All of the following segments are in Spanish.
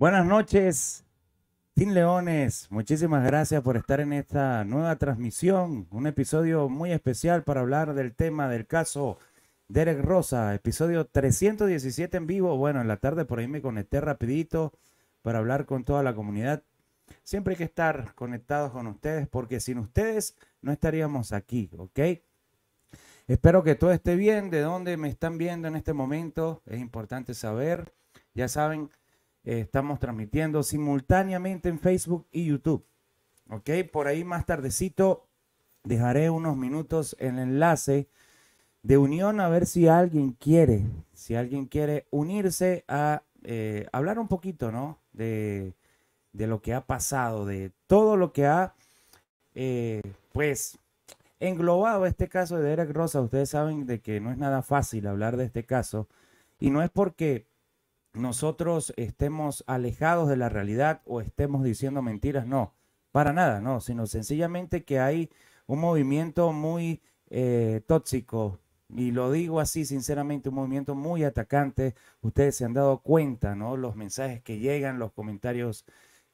Buenas noches, Tim Leones. Muchísimas gracias por estar en esta nueva transmisión. Un episodio muy especial para hablar del tema del caso Derek Rosa, episodio 317 en vivo. Bueno, en la tarde por ahí me conecté rapidito para hablar con toda la comunidad. Siempre hay que estar conectados con ustedes porque sin ustedes no estaríamos aquí, ¿ok? Espero que todo esté bien, de dónde me están viendo en este momento. Es importante saber. Ya saben, eh, estamos transmitiendo simultáneamente en Facebook y YouTube. ¿Ok? Por ahí más tardecito dejaré unos minutos el enlace de unión a ver si alguien quiere, si alguien quiere unirse a eh, hablar un poquito, ¿no? De, lo que ha pasado, de todo lo que ha, eh, pues, englobado este caso de Derek Rosa. Ustedes saben de que no es nada fácil hablar de este caso y no es porque nosotros estemos alejados de la realidad o estemos diciendo mentiras, no, para nada, no, sino sencillamente que hay un movimiento muy eh, tóxico, y lo digo así sinceramente, un movimiento muy atacante, ustedes se han dado cuenta, ¿no? Los mensajes que llegan, los comentarios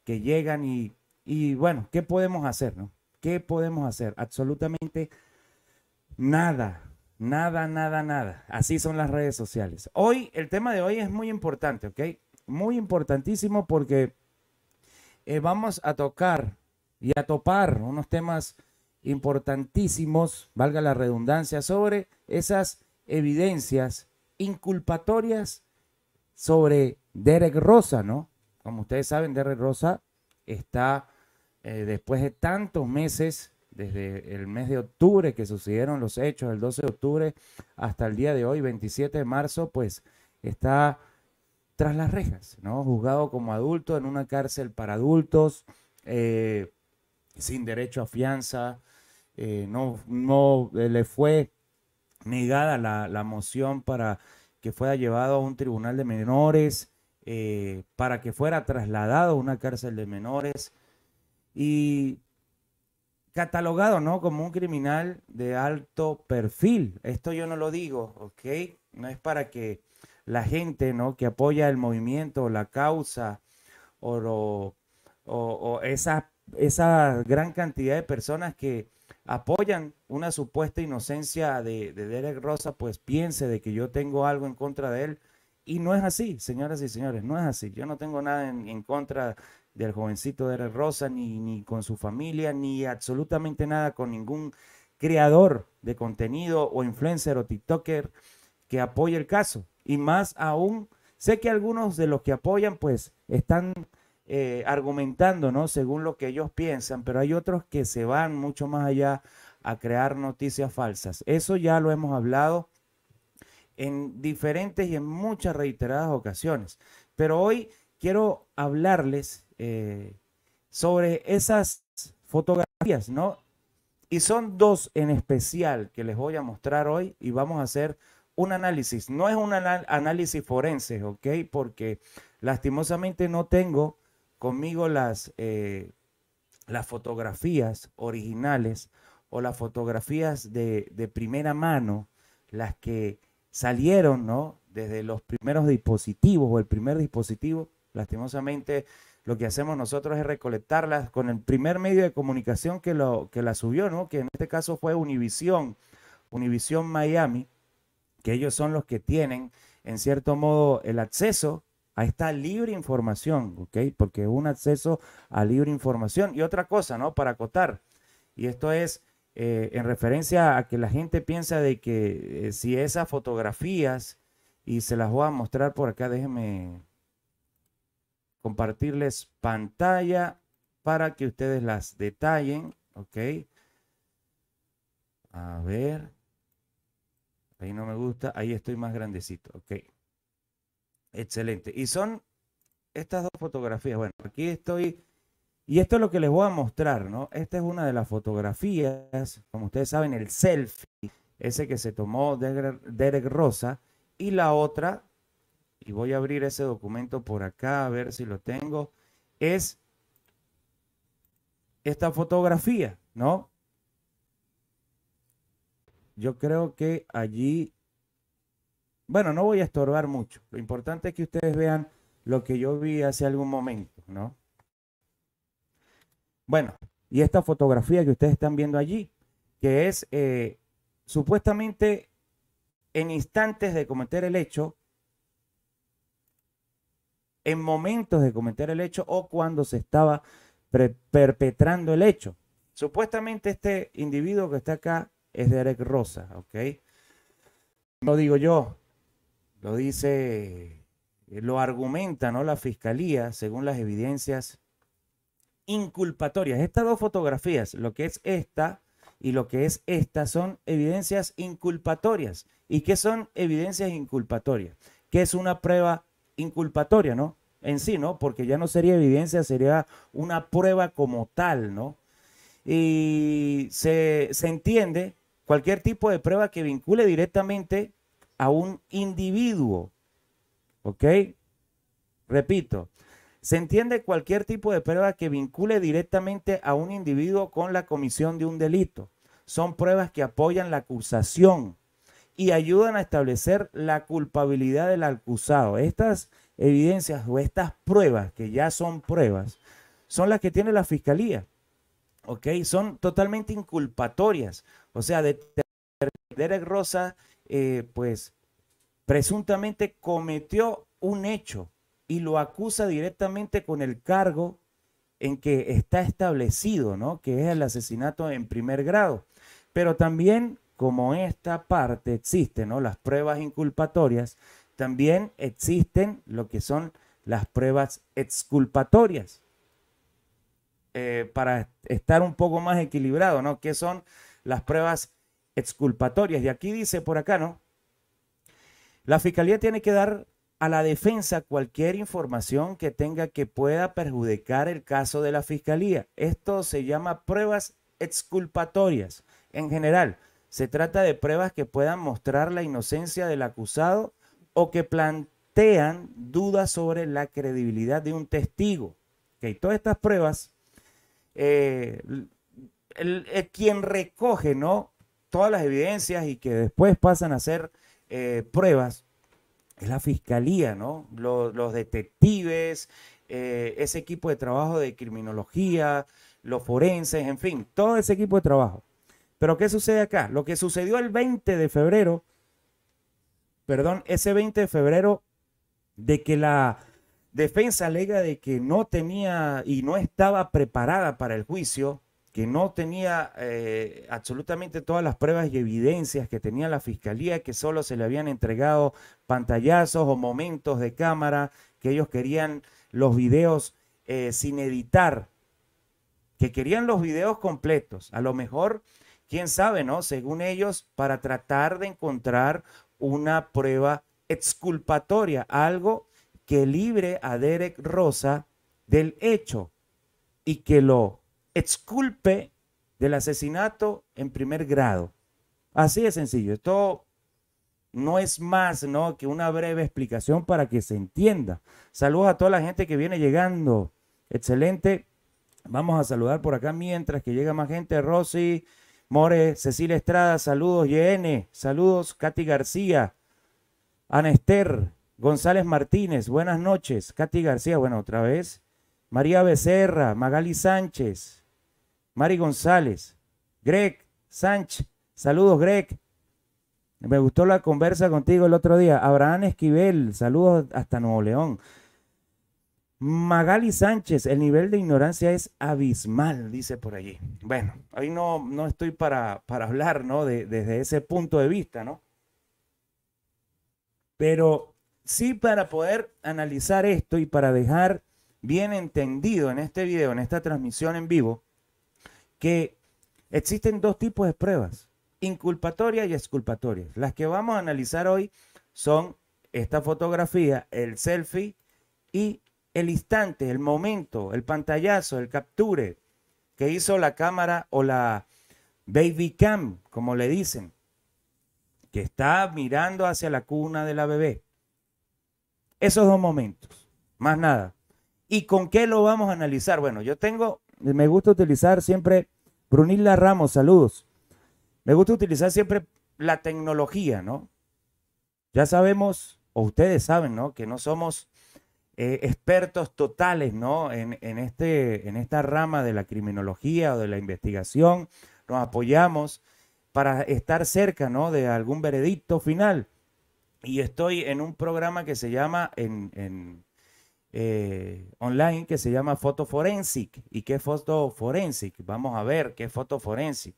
que llegan y, y bueno, ¿qué podemos hacer, no? ¿Qué podemos hacer? Absolutamente nada, Nada, nada, nada. Así son las redes sociales. Hoy, el tema de hoy es muy importante, ¿ok? Muy importantísimo porque eh, vamos a tocar y a topar unos temas importantísimos, valga la redundancia, sobre esas evidencias inculpatorias sobre Derek Rosa, ¿no? Como ustedes saben, Derek Rosa está, eh, después de tantos meses desde el mes de octubre que sucedieron los hechos, el 12 de octubre, hasta el día de hoy, 27 de marzo, pues está tras las rejas, ¿no? Juzgado como adulto en una cárcel para adultos, eh, sin derecho a fianza, eh, no, no eh, le fue negada la, la, moción para que fuera llevado a un tribunal de menores, para que fuera trasladado a una cárcel de menores. Y catalogado, ¿no? Como un criminal de alto perfil. Esto yo no lo digo, ¿ok? No es para que la gente, ¿no? Que apoya el movimiento, o la causa o, o, esa, gran cantidad de personas que apoyan una supuesta inocencia de, Derek Rosa, pues piense de que yo tengo algo en contra de él. Y no es así, señoras y señores, no es así. Yo no tengo nada en, en contra del jovencito de Rosa, ni, ni con su familia, ni absolutamente nada con ningún creador de contenido o influencer o TikToker que apoye el caso. Y más aún, sé que algunos de los que apoyan, pues están eh, argumentando, ¿no? Según lo que ellos piensan, pero hay otros que se van mucho más allá a crear noticias falsas. Eso ya lo hemos hablado en diferentes y en muchas reiteradas ocasiones. Pero hoy quiero hablarles eh, sobre esas fotografías, ¿no? Y son dos en especial que les voy a mostrar hoy y vamos a hacer un análisis. No es un análisis forense, ¿ok? Porque lastimosamente no tengo conmigo las, eh, las fotografías originales o las fotografías de, de, primera mano, las que salieron, ¿no? Desde los primeros dispositivos o el primer dispositivo, lastimosamente lo que hacemos nosotros es recolectarlas con el primer medio de comunicación que, lo, que la subió, ¿no? que en este caso fue Univisión, Univisión Miami, que ellos son los que tienen, en cierto modo, el acceso a esta libre información, ¿ok? Porque un acceso a libre información. Y otra cosa, ¿no? Para acotar, y esto es eh, en referencia a que la gente piensa de que eh, si esas fotografías, y se las voy a mostrar por acá, déjenme compartirles pantalla para que ustedes las detallen, ¿ok? A ver. Ahí no me gusta, ahí estoy más grandecito, ok. Excelente. Y son estas dos fotografías. Bueno, aquí estoy. Y esto es lo que les voy a mostrar, ¿no? Esta es una de las fotografías, como ustedes saben, el selfie, ese que se tomó Derek Rosa, y la otra y voy a abrir ese documento por acá a ver si lo tengo, es esta fotografía, ¿no? Yo creo que allí, bueno, no voy a estorbar mucho. Lo importante es que ustedes vean lo que yo vi hace algún momento, ¿no? Bueno, y esta fotografía que ustedes están viendo allí, que es eh, supuestamente en instantes de cometer el hecho, en momentos de cometer el hecho o cuando se estaba perpetrando el hecho. Supuestamente este individuo que está acá es de Derek Rosa, ¿ok? No digo yo, lo dice, eh, lo argumenta, ¿no? La fiscalía, según las evidencias inculpatorias. Estas dos fotografías, lo que es esta y lo que es esta, son evidencias inculpatorias. ¿Y qué son evidencias inculpatorias? Que es una prueba inculpatoria, ¿no? En sí, ¿no? Porque ya no sería evidencia, sería una prueba como tal, ¿no? Y se, entiende cualquier tipo de prueba que vincule directamente a un individuo, ¿ok? Repito, se entiende cualquier tipo de prueba que vincule directamente a un individuo con la comisión de un delito. Son pruebas que apoyan la acusación, y ayudan a establecer la culpabilidad del acusado. Estas evidencias o estas pruebas, que ya son pruebas, son las que tiene la fiscalía. ¿Ok? Son totalmente inculpatorias. O sea, de Derek Rosa, eh, pues, presuntamente cometió un hecho y lo acusa directamente con el cargo en que está establecido, ¿no? Que es el asesinato en primer grado. Pero también como esta parte existe ¿no? las pruebas inculpatorias, también existen lo que son las pruebas exculpatorias. Eh, para estar un poco más equilibrado, ¿no? ¿Qué son las pruebas exculpatorias? Y aquí dice por acá, ¿no? La fiscalía tiene que dar a la defensa cualquier información que tenga que pueda perjudicar el caso de la fiscalía. Esto se llama pruebas exculpatorias en general. Se trata de pruebas que puedan mostrar la inocencia del acusado o que plantean dudas sobre la credibilidad de un testigo. Que todas estas pruebas, eh, quien recoge ¿no? todas las evidencias y que después pasan a ser eh, pruebas, es la fiscalía, ¿no? los, detectives, eh, ese equipo de trabajo de criminología, los forenses, en fin, todo ese equipo de trabajo. Pero ¿qué sucede acá? Lo que sucedió el 20 de febrero, perdón, ese 20 de febrero de que la defensa alega de que no tenía y no estaba preparada para el juicio, que no tenía eh, absolutamente todas las pruebas y evidencias que tenía la fiscalía, que solo se le habían entregado pantallazos o momentos de cámara, que ellos querían los videos eh, sin editar, que querían los videos completos. A lo mejor quién sabe, ¿no? Según ellos, para tratar de encontrar una prueba exculpatoria, algo que libre a Derek Rosa del hecho y que lo exculpe del asesinato en primer grado. Así de sencillo. Esto no es más ¿no? que una breve explicación para que se entienda. Saludos a toda la gente que viene llegando. Excelente. Vamos a saludar por acá mientras que llega más gente. Rosy, More, Cecilia Estrada, saludos, YN, saludos, Katy García, Anester, González Martínez, buenas noches, Katy García, bueno, otra vez, María Becerra, Magali Sánchez, Mari González, Greg Sánchez, saludos, Greg, me gustó la conversa contigo el otro día, Abraham Esquivel, saludos hasta Nuevo León. Magali Sánchez, el nivel de ignorancia es abismal, dice por allí. Bueno, ahí no, no estoy para, para hablar, ¿no? De, desde ese punto de vista, ¿no? Pero sí para poder analizar esto y para dejar bien entendido en este video, en esta transmisión en vivo, que existen dos tipos de pruebas, inculpatorias y exculpatorias. Las que vamos a analizar hoy son esta fotografía, el selfie y el instante, el momento, el pantallazo, el capture que hizo la cámara o la baby cam, como le dicen, que está mirando hacia la cuna de la bebé. Esos dos momentos, más nada. ¿Y con qué lo vamos a analizar? Bueno, yo tengo, me gusta utilizar siempre, Brunilda Ramos, saludos. Me gusta utilizar siempre la tecnología, ¿no? Ya sabemos, o ustedes saben, ¿no? Que no somos eh, expertos totales ¿no? En, este, en esta rama de la criminología o de la investigación. Nos apoyamos para estar cerca de algún veredicto final. Y estoy en un programa que se llama en, eh, online que se llama Foto Forensic. ¿Y qué es Foto Forensic? Vamos a ver qué es Foto Forensic.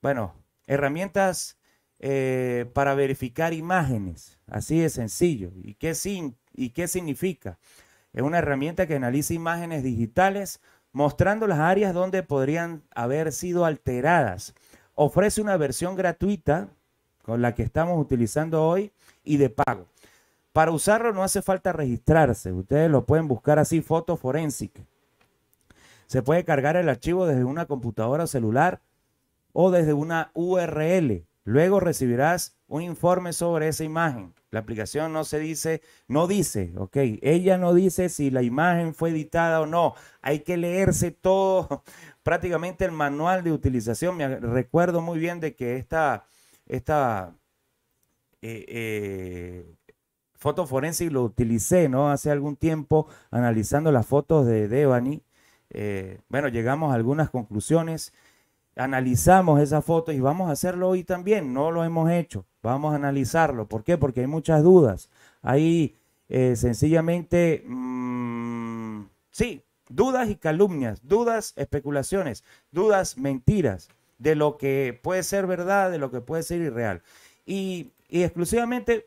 Bueno, herramientas eh, para verificar imágenes. Así de sencillo. ¿Y qué, sin, ¿Y qué significa? Es una herramienta que analiza imágenes digitales mostrando las áreas donde podrían haber sido alteradas. Ofrece una versión gratuita con la que estamos utilizando hoy y de pago. Para usarlo no hace falta registrarse. Ustedes lo pueden buscar así, foto forensic. Se puede cargar el archivo desde una computadora celular o desde una URL. Luego recibirás un informe sobre esa imagen. La aplicación no se dice, no dice, ok. Ella no dice si la imagen fue editada o no. Hay que leerse todo, prácticamente el manual de utilización. Me recuerdo muy bien de que esta, esta eh, eh, foto forense lo utilicé, ¿no? Hace algún tiempo analizando las fotos de Devani. Eh, bueno, llegamos a algunas conclusiones analizamos esa foto y vamos a hacerlo hoy también. No lo hemos hecho. Vamos a analizarlo. ¿Por qué? Porque hay muchas dudas. Hay eh, sencillamente, mm, sí, dudas y calumnias, dudas, especulaciones, dudas, mentiras de lo que puede ser verdad, de lo que puede ser irreal. Y, exclusivamente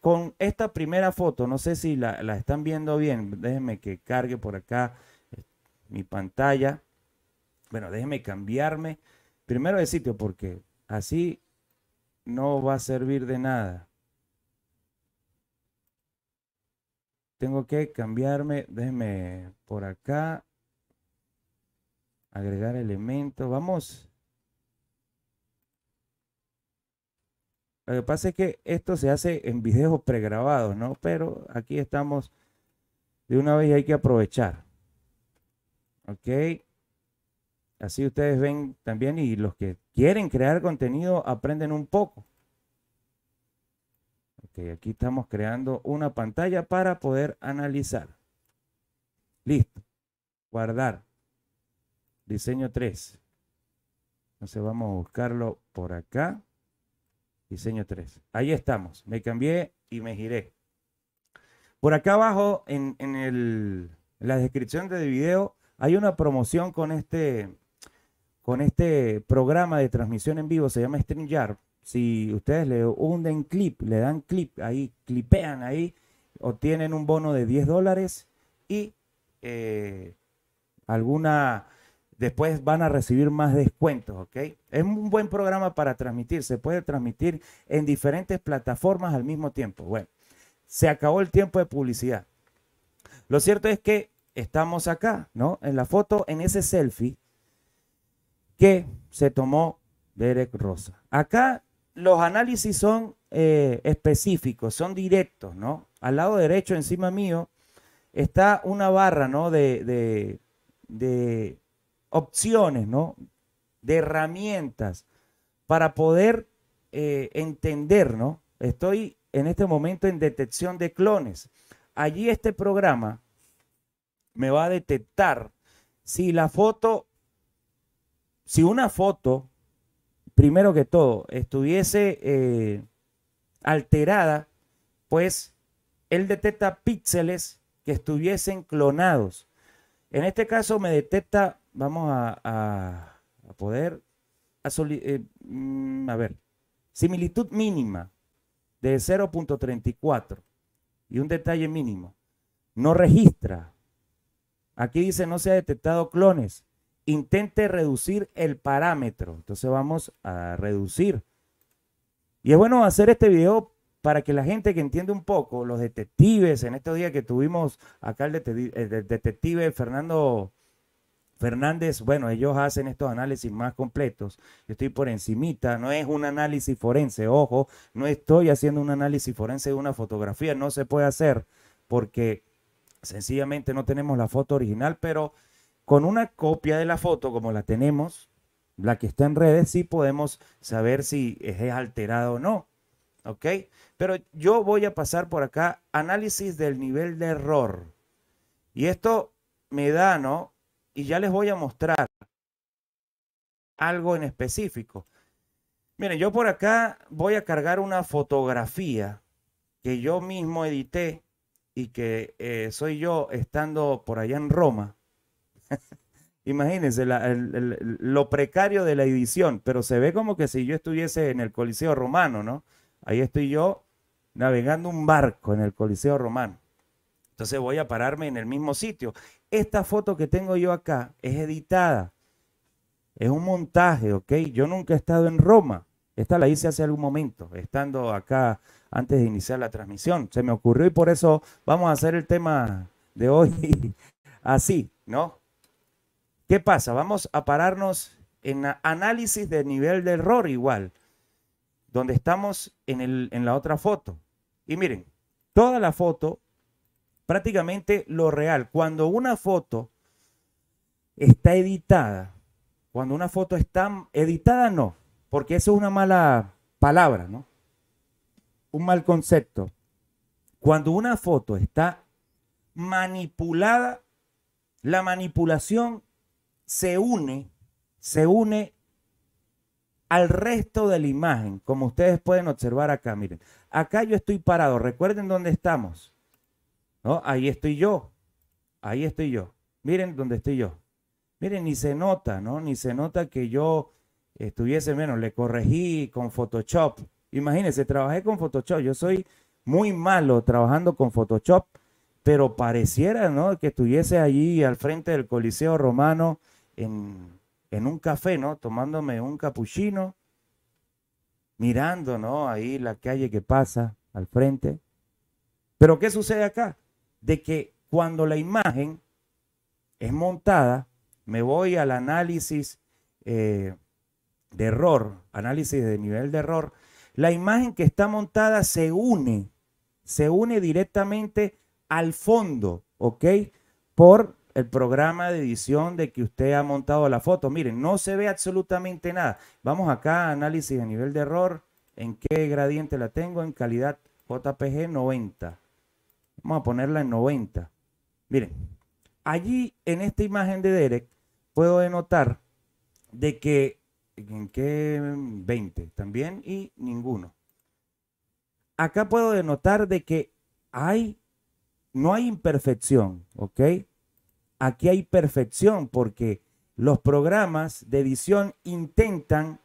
con esta primera foto, no sé si la, la están viendo bien, déjenme que cargue por acá eh, mi pantalla bueno, déjeme cambiarme primero de sitio porque así no va a servir de nada. Tengo que cambiarme, déjeme por acá, agregar elementos, vamos. Lo que pasa es que esto se hace en videos pregrabados, ¿no? Pero aquí estamos de una vez hay que aprovechar. Ok. Así ustedes ven también y los que quieren crear contenido aprenden un poco. Ok, aquí estamos creando una pantalla para poder analizar. Listo. Guardar. Diseño 3. Entonces vamos a buscarlo por acá. Diseño 3. Ahí estamos. Me cambié y me giré. Por acá abajo en, la descripción del video hay una promoción con este con este programa de transmisión en vivo, se llama StreamYard. Si ustedes le hunden clip, le dan clip ahí, clipean ahí, obtienen un bono de 10 dólares y eh, alguna... Después van a recibir más descuentos, ¿ok? Es un buen programa para transmitir. Se puede transmitir en diferentes plataformas al mismo tiempo. Bueno, se acabó el tiempo de publicidad. Lo cierto es que estamos acá, ¿no? En la foto, en ese selfie, que se tomó Derek Rosa. Acá los análisis son eh, específicos, son directos, ¿no? Al lado derecho, encima mío, está una barra, ¿no? De, opciones, ¿no? De herramientas para poder eh, entender, ¿no? Estoy en este momento en detección de clones. Allí este programa me va a detectar si la foto si una foto, primero que todo, estuviese eh, alterada, pues él detecta píxeles que estuviesen clonados. En este caso me detecta, vamos a, poder, a, eh, mm, a, ver, similitud mínima de 0.34 y un detalle mínimo. No registra. Aquí dice no se ha detectado clones intente reducir el parámetro. Entonces vamos a reducir. Y es bueno hacer este video para que la gente que entiende un poco, los detectives, en estos días que tuvimos acá el, detective, Fernando Fernández, bueno, ellos hacen estos análisis más completos. Yo estoy por encimita, no es un análisis forense, ojo, no estoy haciendo un análisis forense de una fotografía, no se puede hacer porque sencillamente no tenemos la foto original, pero con una copia de la foto, como la tenemos, la que está en redes, sí podemos saber si es alterada o no. ¿Ok? Pero yo voy a pasar por acá análisis del nivel de error. Y esto me da, ¿no? Y ya les voy a mostrar algo en específico. Miren, yo por acá voy a cargar una fotografía que yo mismo edité y que eh, soy yo estando por allá en Roma. Imagínense lo precario de la edición, pero se ve como que si yo estuviese en el Coliseo Romano, ¿no? Ahí estoy yo navegando un barco en el Coliseo Romano. Entonces voy a pararme en el mismo sitio. Esta foto que tengo yo acá es editada. Es un montaje, ¿ok? Yo nunca he estado en Roma. Esta la hice hace algún momento, estando acá antes de iniciar la transmisión. Se me ocurrió y por eso vamos a hacer el tema de hoy así, ¿no? ¿Qué pasa? Vamos a pararnos en análisis de nivel de error igual, donde estamos en, el, en la otra foto. Y miren, toda la foto, prácticamente lo real, cuando una foto está editada, cuando una foto está editada no, porque eso es una mala palabra, ¿no? Un mal concepto. Cuando una foto está manipulada, la manipulación se une, se une al resto de la imagen, como ustedes pueden observar acá, miren. Acá yo estoy parado, recuerden dónde estamos. ¿No? Ahí estoy yo, ahí estoy yo. Miren dónde estoy yo. Miren, ni se nota, ¿no? Ni se nota que yo estuviese menos. Le corregí con Photoshop. Imagínense, trabajé con Photoshop. Yo soy muy malo trabajando con Photoshop, pero pareciera, ¿no? Que estuviese allí al frente del Coliseo Romano en, un café, ¿no? Tomándome un capuchino, mirando, ¿no? Ahí la calle que pasa al frente. Pero ¿qué sucede acá? De que cuando la imagen es montada, me voy al análisis eh, de error, análisis de nivel de error, la imagen que está montada se une, se une directamente al fondo, ¿ok? Por el programa de edición de que usted ha montado la foto. Miren, no se ve absolutamente nada. Vamos acá, análisis de nivel de error. ¿En qué gradiente la tengo? En calidad JPG 90. Vamos a ponerla en 90. Miren, allí en esta imagen de Derek puedo denotar de que en qué 20 también y ninguno. Acá puedo denotar de que hay no hay imperfección, ¿ok? aquí hay perfección porque los programas de edición intentan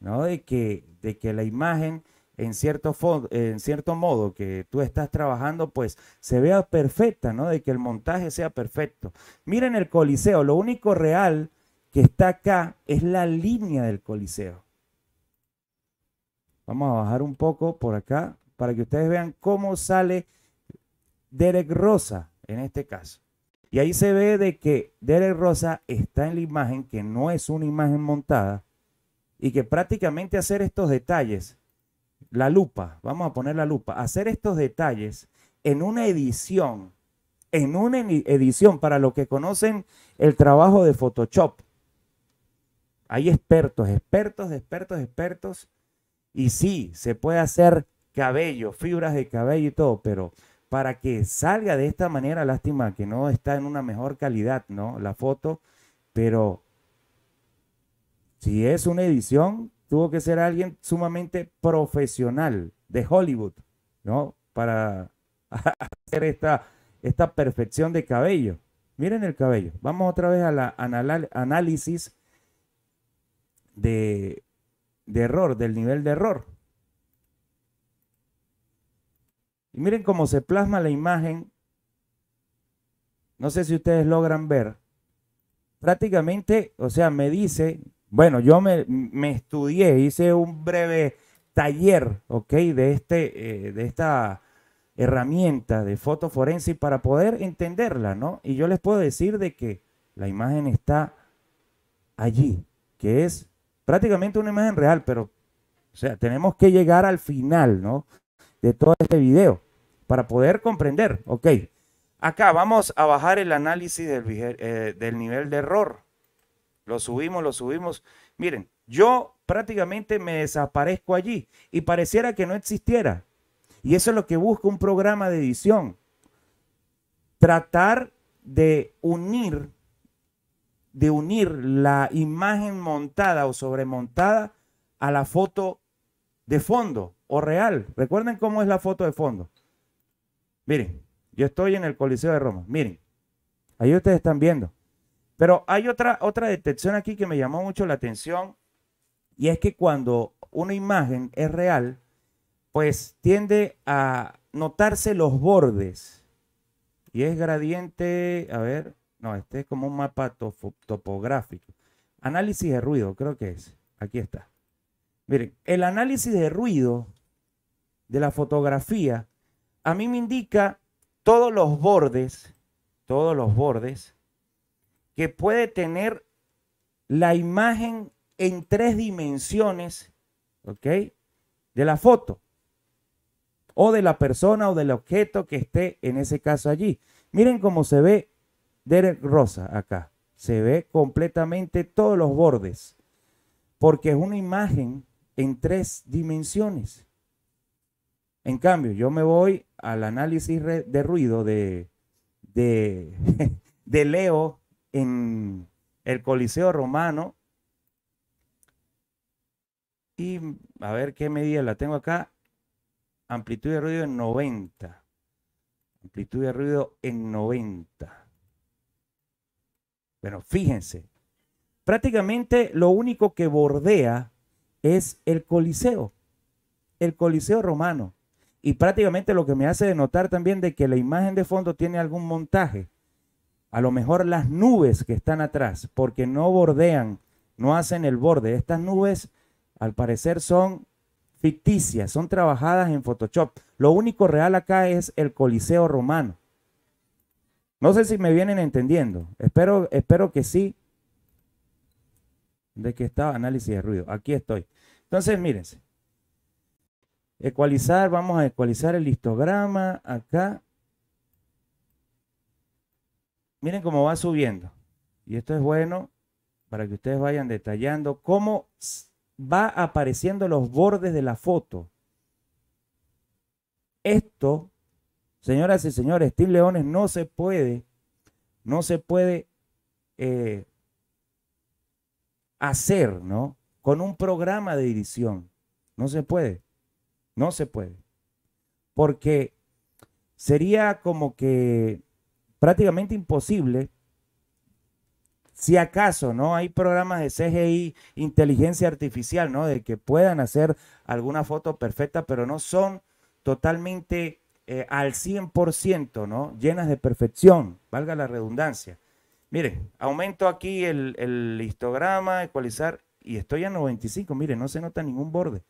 ¿no? de, que, de que la imagen en cierto, en cierto modo que tú estás trabajando, pues se vea perfecta, ¿no? De que el montaje sea perfecto. Miren el Coliseo, lo único real que está acá es la línea del Coliseo. Vamos a bajar un poco por acá para que ustedes vean cómo sale Derek Rosa en este caso. Y ahí se ve de que Derek Rosa está en la imagen, que no es una imagen montada, y que prácticamente hacer estos detalles, la lupa, vamos a poner la lupa, hacer estos detalles en una edición, en una edición para los que conocen el trabajo de Photoshop. Hay expertos, expertos, expertos, expertos. Y sí, se puede hacer cabello, fibras de cabello y todo, pero para que salga de esta manera, lástima que no está en una mejor calidad, ¿no? La foto, pero si es una edición, tuvo que ser alguien sumamente profesional de Hollywood, ¿no? Para hacer esta, esta perfección de cabello. Miren el cabello. Vamos otra vez a la análisis de, de error, del nivel de error. Y miren cómo se plasma la imagen. No sé si ustedes logran ver. Prácticamente, o sea, me dice, bueno, yo me, estudié, hice un breve taller, ¿ok? De, este, eh, de esta herramienta de foto forense para poder entenderla, ¿no? Y yo les puedo decir de que la imagen está allí, que es prácticamente una imagen real, pero, o sea, tenemos que llegar al final, ¿no? de todo este video para poder comprender. Ok, acá vamos a bajar el análisis del, eh, del nivel de error. Lo subimos, lo subimos. Miren, yo prácticamente me desaparezco allí y pareciera que no existiera. Y eso es lo que busca un programa de edición. Tratar de unir, de unir la imagen montada o sobremontada a la foto de fondo o real. Recuerden cómo es la foto de fondo. Miren, yo estoy en el Coliseo de Roma. Miren, ahí ustedes están viendo. Pero hay otra, otra detección aquí que me llamó mucho la atención y es que cuando una imagen es real, pues tiende a notarse los bordes. Y es gradiente, a ver, no, este es como un mapa topográfico. Análisis de ruido, creo que es. Aquí está. Miren, el análisis de ruido de la fotografía a mí me indica todos los bordes, todos los bordes que puede tener la imagen en tres dimensiones, ¿ok? De la foto o de la persona o del objeto que esté en ese caso allí. Miren cómo se ve Derek Rosa acá. Se ve completamente todos los bordes porque es una imagen en tres dimensiones. En cambio, yo me voy al análisis de ruido de, de, de Leo en el Coliseo Romano. Y a ver qué medida la tengo acá. Amplitud de ruido en 90. Amplitud de ruido en 90. Bueno, fíjense. Prácticamente lo único que bordea es el Coliseo, el Coliseo romano. Y prácticamente lo que me hace notar también de que la imagen de fondo tiene algún montaje. A lo mejor las nubes que están atrás, porque no bordean, no hacen el borde. Estas nubes, al parecer, son ficticias, son trabajadas en Photoshop. Lo único real acá es el Coliseo romano. No sé si me vienen entendiendo. Espero, espero que sí. ¿De que estaba? Análisis de ruido. Aquí estoy. Entonces, mírense. Ecualizar, vamos a ecualizar el histograma acá. Miren cómo va subiendo. Y esto es bueno para que ustedes vayan detallando cómo va apareciendo los bordes de la foto. Esto, señoras y señores, Steve Leones no se puede, no se puede eh, hacer, ¿no? Con un programa de edición. No se puede. No se puede. Porque sería como que prácticamente imposible. Si acaso, ¿no? Hay programas de CGI, inteligencia artificial, ¿no? De que puedan hacer alguna foto perfecta, pero no son totalmente eh, al 100%, ¿no? Llenas de perfección, valga la redundancia. Mire, aumento aquí el, histograma, ecualizar, y estoy a 95. Mire, no se nota ningún borde.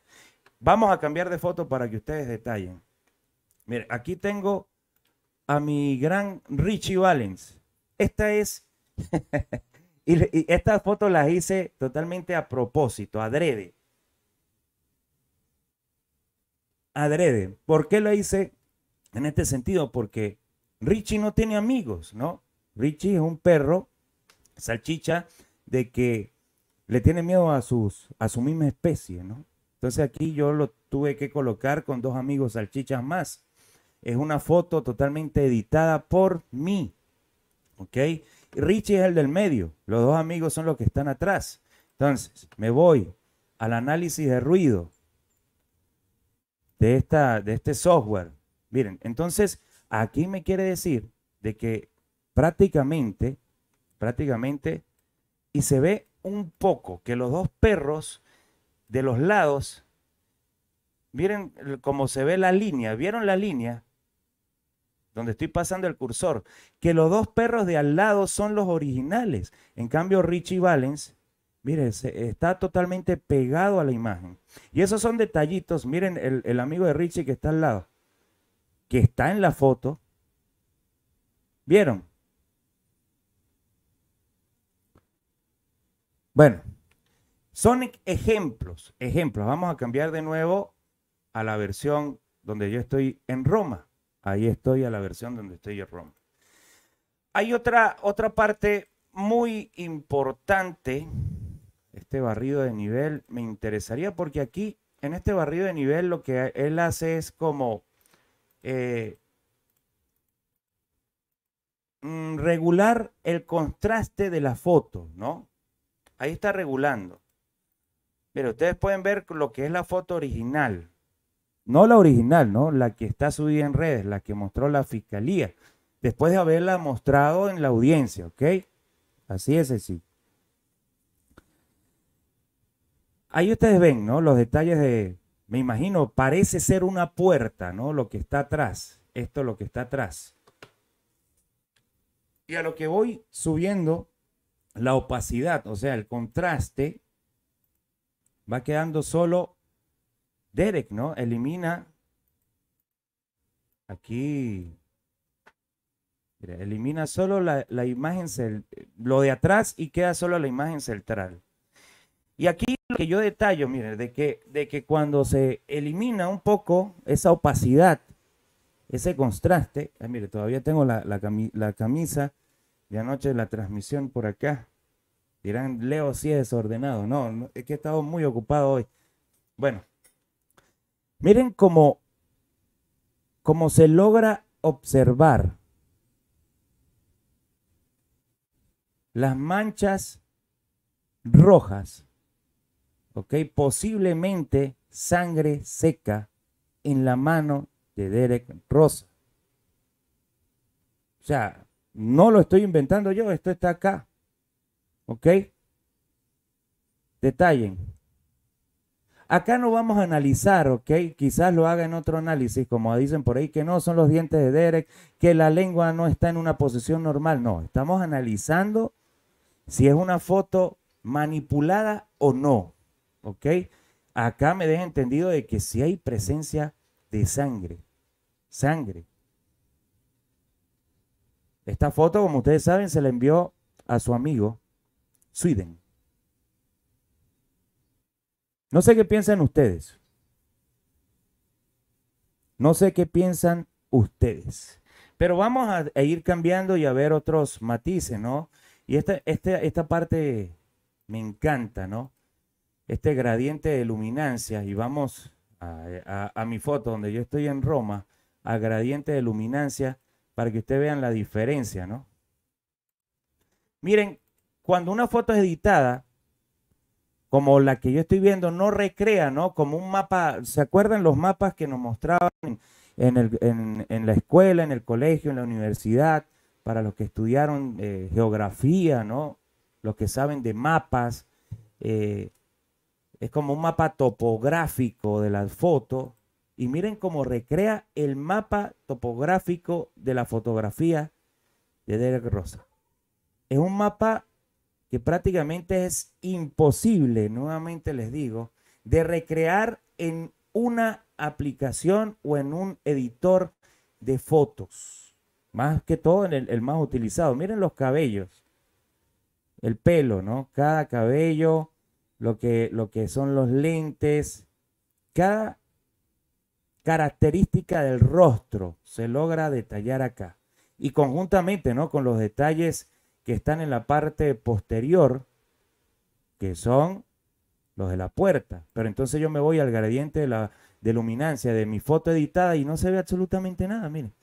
Vamos a cambiar de foto para que ustedes detallen. Mire, aquí tengo a mi gran Richie Valens. Esta es. y, estas fotos las hice totalmente a propósito, adrede. Adrede. ¿Por qué la hice en este sentido? Porque Richie no tiene amigos, ¿no? Richie es un perro, salchicha, de que le tiene miedo a, sus, a su misma especie, ¿no? Entonces aquí yo lo tuve que colocar con dos amigos salchichas más. Es una foto totalmente editada por mí, ¿ok? Richie es el del medio, los dos amigos son los que están atrás. Entonces, me voy al análisis de ruido de, esta, de este software. Miren, entonces aquí me quiere decir de que prácticamente, prácticamente, y se ve un poco que los dos perros de los lados, miren cómo se ve la línea, ¿vieron la línea? Donde estoy pasando el cursor, que los dos perros de al lado son los originales. En cambio, Richie Valens, miren, está totalmente pegado a la imagen. Y esos son detallitos, miren el, el amigo de Richie que está al lado, que está en la foto. ¿Vieron? Bueno, son ejemplos, ejemplos. Vamos a cambiar de nuevo a la versión donde yo estoy en Roma. Ahí estoy a la versión donde estoy en Roma. Hay otra, otra parte muy importante. Este barrido de nivel me interesaría porque aquí, en este barrido de nivel, lo que él hace es como eh, mm, regular el contraste de la foto, ¿no? Ahí está regulando. Pero ustedes pueden ver lo que es la foto original. No la original, ¿no? La que está subida en redes, la que mostró la fiscalía. Después de haberla mostrado en la audiencia, ¿ok? Así es, así. Ahí ustedes ven, ¿no? Los detalles de, me imagino, parece ser una puerta, ¿no? Lo que está atrás. Esto es lo que está atrás. Y a lo que voy subiendo la opacidad, o sea, el contraste, va quedando solo Derek, ¿no? Elimina aquí, mira, elimina solo la, imagen, lo de atrás y queda solo la imagen central. Y aquí lo que yo detallo, mire de que, de que cuando se elimina un poco esa opacidad, ese contraste, eh, mire, todavía tengo la, la, la camisa y anoche la transmisión por acá. Dirán, Leo sí es desordenado. No, es que he estado muy ocupado hoy. Bueno, miren cómo, cómo se logra observar las manchas rojas, ¿ok? Posiblemente sangre seca en la mano de Derek Rosa. O sea, no lo estoy inventando yo, esto está acá. ¿Ok? Detallen. Acá no vamos a analizar, ¿ok? Quizás lo haga en otro análisis, como dicen por ahí, que no son los dientes de Derek, que la lengua no está en una posición normal. No, estamos analizando si es una foto manipulada o no, ¿ok? Acá me deja entendido de que si sí hay presencia de sangre, sangre, esta foto, como ustedes saben, se la envió a su amigo Sweden. No sé qué piensan ustedes. No sé qué piensan ustedes. Pero vamos a, ir cambiando y a ver otros matices, ¿no? Y esta, esta parte me encanta, ¿no? Este gradiente de luminancia. Y vamos a, a mi foto donde yo estoy en Roma, a gradiente de luminancia para que ustedes vean la diferencia, ¿no? Miren, cuando una foto es editada, como la que yo estoy viendo, no recrea, ¿no? Como un mapa, ¿se acuerdan los mapas que nos mostraban en, la escuela, en el colegio, en la universidad, para los que estudiaron eh, geografía, ¿no? Los que saben de mapas, eh, es como un mapa topográfico de la foto. Y miren cómo recrea el mapa topográfico de la fotografía de Derek Rosa. Es un mapa que prácticamente es imposible, nuevamente les digo, de recrear en una aplicación o en un editor de fotos. Más que todo en el, más utilizado. Miren los cabellos, el pelo, ¿no? Cada cabello, lo que, lo que son los lentes, cada característica del rostro se logra detallar acá. Y conjuntamente ¿no? con los detalles que están en la parte posterior, que son los de la puerta. Pero entonces yo me voy al gradiente de, la, luminancia de mi foto editada y no se ve absolutamente nada, miren.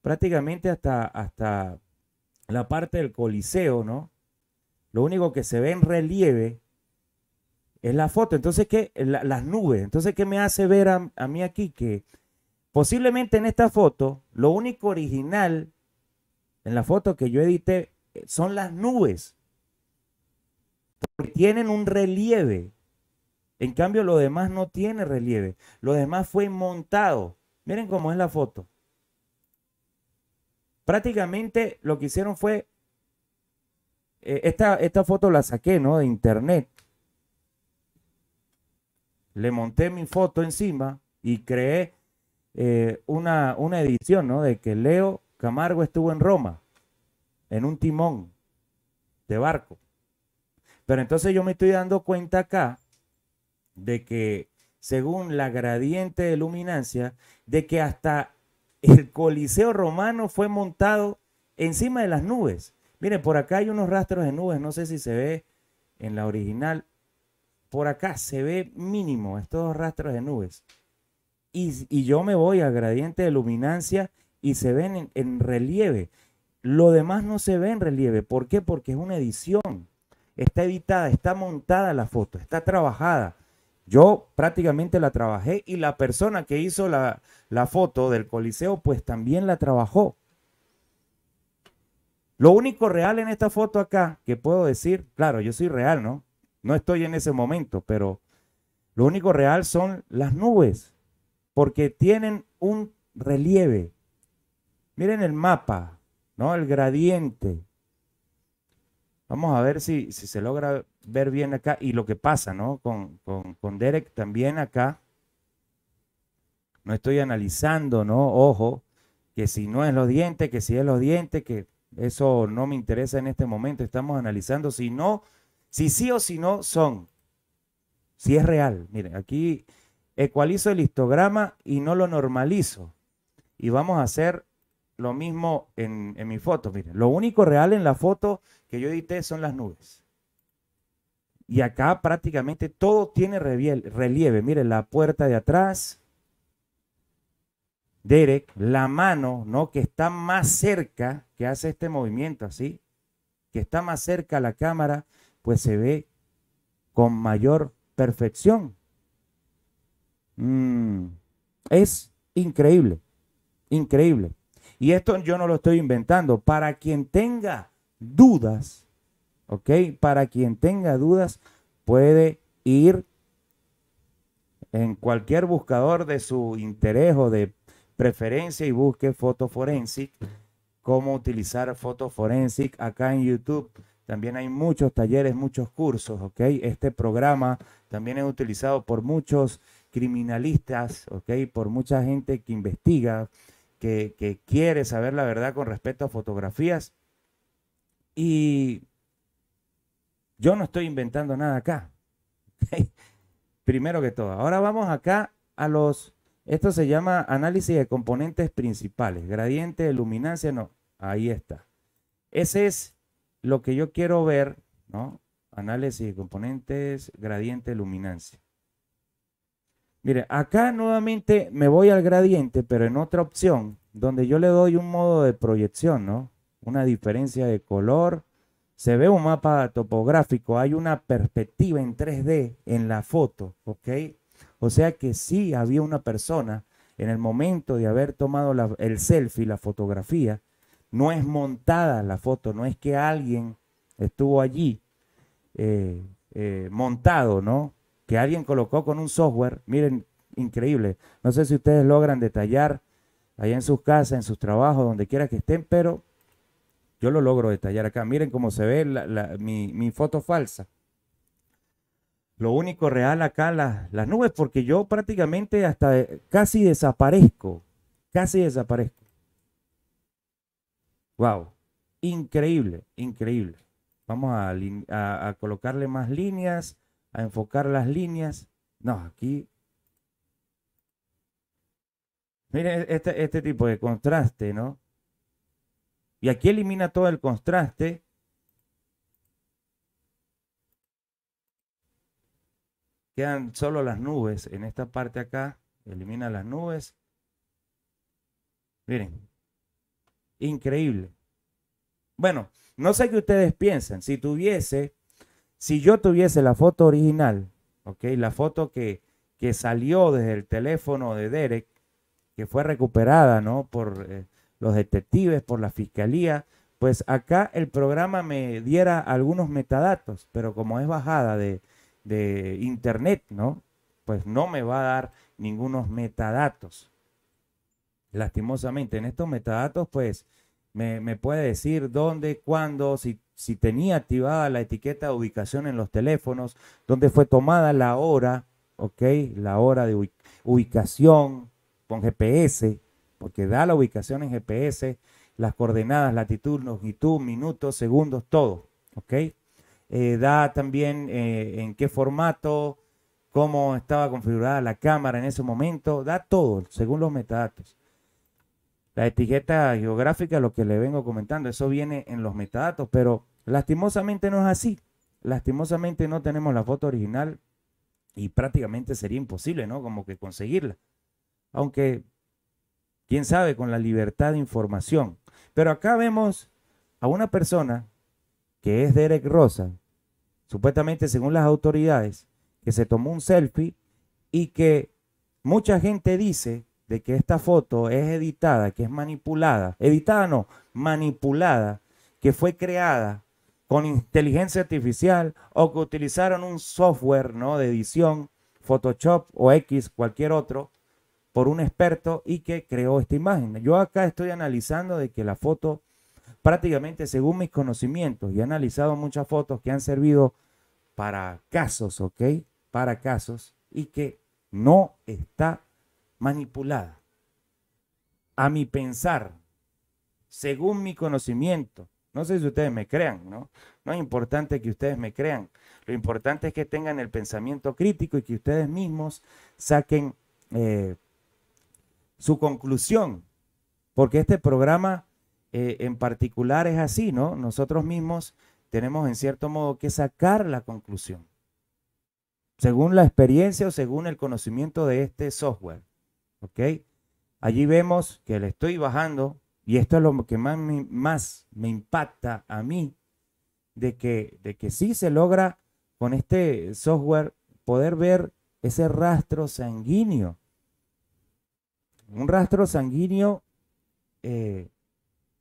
Prácticamente hasta, hasta la parte del coliseo, ¿no? Lo único que se ve en relieve es la foto. Entonces, ¿qué? Eh, las nubes. Entonces, ¿qué me hace ver a, mí aquí? Que posiblemente en esta foto, lo único original en la foto que yo edité eh, son las nubes. Porque tienen un relieve. En cambio, lo demás no tiene relieve. Lo demás fue montado. Miren cómo es la foto. Prácticamente lo que hicieron fue. Eh, esta, esta foto la saqué, ¿no? De internet le monté mi foto encima y creé eh, una, una edición, ¿no? De que Leo Camargo estuvo en Roma, en un timón de barco. Pero entonces yo me estoy dando cuenta acá de que según la gradiente de luminancia, de que hasta el Coliseo romano fue montado encima de las nubes. Miren, por acá hay unos rastros de nubes, no sé si se ve en la original, por acá se ve mínimo estos rastros de nubes. Y, yo me voy a gradiente de luminancia y se ven en, relieve. Lo demás no se ve en relieve. ¿Por qué? Porque es una edición. Está editada, está montada la foto, está trabajada. Yo prácticamente la trabajé y la persona que hizo la, foto del Coliseo pues también la trabajó. Lo único real en esta foto acá que puedo decir, claro, yo soy real, ¿no? No estoy en ese momento, pero lo único real son las nubes, porque tienen un relieve. Miren el mapa, ¿no? El gradiente. Vamos a ver si, se logra ver bien acá y lo que pasa, ¿no? Con, con, con Derek también acá. No estoy analizando, ¿no? Ojo, que si no es los dientes, que si es los dientes, que eso no me interesa en este momento. Estamos analizando, si no, si sí o si no son. Si es real. Miren, aquí ecualizo el histograma y no lo normalizo. Y vamos a hacer lo mismo en, mi foto. Miren, lo único real en la foto que yo edité son las nubes. Y acá prácticamente todo tiene relieve. Miren, la puerta de atrás. Derek, la mano, ¿no? Que está más cerca, que hace este movimiento así, que está más cerca a la cámara pues se ve con mayor perfección. Mm, es increíble, increíble. Y esto yo no lo estoy inventando. Para quien tenga dudas, ¿ok? Para quien tenga dudas, puede ir en cualquier buscador de su interés o de preferencia y busque Foto Forensic, cómo utilizar Foto Forensic acá en YouTube. También hay muchos talleres, muchos cursos, ¿ok? Este programa también es utilizado por muchos criminalistas, ¿ok? Por mucha gente que investiga, que, quiere saber la verdad con respecto a fotografías. Y yo no estoy inventando nada acá, Primero que todo. Ahora vamos acá a los esto se llama análisis de componentes principales, gradiente de luminancia, no, ahí está. Ese es lo que yo quiero ver, ¿no? Análisis de componentes, gradiente, luminancia. Mire, acá nuevamente me voy al gradiente, pero en otra opción, donde yo le doy un modo de proyección, ¿no? Una diferencia de color. Se ve un mapa topográfico, hay una perspectiva en 3D en la foto, ¿ok? O sea que sí había una persona en el momento de haber tomado el selfie, la fotografía, no es montada la foto, no es que alguien estuvo allí eh, eh, montado, ¿no? Que alguien colocó con un software, miren, increíble. No sé si ustedes logran detallar allá en sus casas, en sus trabajos, donde quiera que estén, pero yo lo logro detallar acá. Miren cómo se ve mi, foto falsa. Lo único real acá, las nubes, porque yo prácticamente hasta eh, casi desaparezco, casi desaparezco. Wow, increíble, increíble. Vamos a, colocarle más líneas, a enfocar las líneas. No, aquí. Miren e, este, este tipo de contraste, ¿no? Y aquí elimina todo el contraste. Quedan solo las nubes. En esta parte acá, elimina las nubes. Miren, increíble. Bueno, no sé qué ustedes piensan. Si tuviese, si yo tuviese la foto original, ¿ok? La foto que, que salió desde el teléfono de Derek, que fue recuperada, ¿no? Por eh, los detectives, por la fiscalía, pues acá el programa me diera algunos metadatos, pero como es bajada de, de internet, ¿no? Pues no me va a dar ningunos metadatos. Lastimosamente, en estos metadatos, pues me, puede decir dónde, cuándo, si, si tenía activada la etiqueta de ubicación en los teléfonos, dónde fue tomada la hora, ¿ok? La hora de ubicación con GPS, porque da la ubicación en GPS, las coordenadas, latitud, longitud, minutos, segundos, todo, ¿ok? Eh, da también eh, en qué formato, cómo estaba configurada la cámara en ese momento, da todo según los metadatos la etiqueta geográfica, lo que le vengo comentando, eso viene en los metadatos, pero lastimosamente no es así. Lastimosamente no tenemos la foto original y prácticamente sería imposible, ¿no? Como que conseguirla. Aunque, quién sabe, con la libertad de información. Pero acá vemos a una persona que es Derek Rosa, supuestamente según las autoridades, que se tomó un selfie y que mucha gente dice de que esta foto es editada, que es manipulada, editada no, manipulada, que fue creada con inteligencia artificial o que utilizaron un software ¿no? de edición, Photoshop o X, cualquier otro, por un experto y que creó esta imagen. Yo acá estoy analizando de que la foto, prácticamente según mis conocimientos, y he analizado muchas fotos que han servido para casos, ¿ok? Para casos y que no está manipulada a mi pensar, según mi conocimiento. No sé si ustedes me crean, ¿no? No es importante que ustedes me crean. Lo importante es que tengan el pensamiento crítico y que ustedes mismos saquen eh, su conclusión. Porque este programa eh, en particular es así, ¿no? Nosotros mismos tenemos en cierto modo que sacar la conclusión. Según la experiencia o según el conocimiento de este software. Allí vemos que le estoy bajando y esto es lo que más me, más me impacta a mí, de que, de que sí se logra con este software poder ver ese rastro sanguíneo. Un rastro sanguíneo, eh,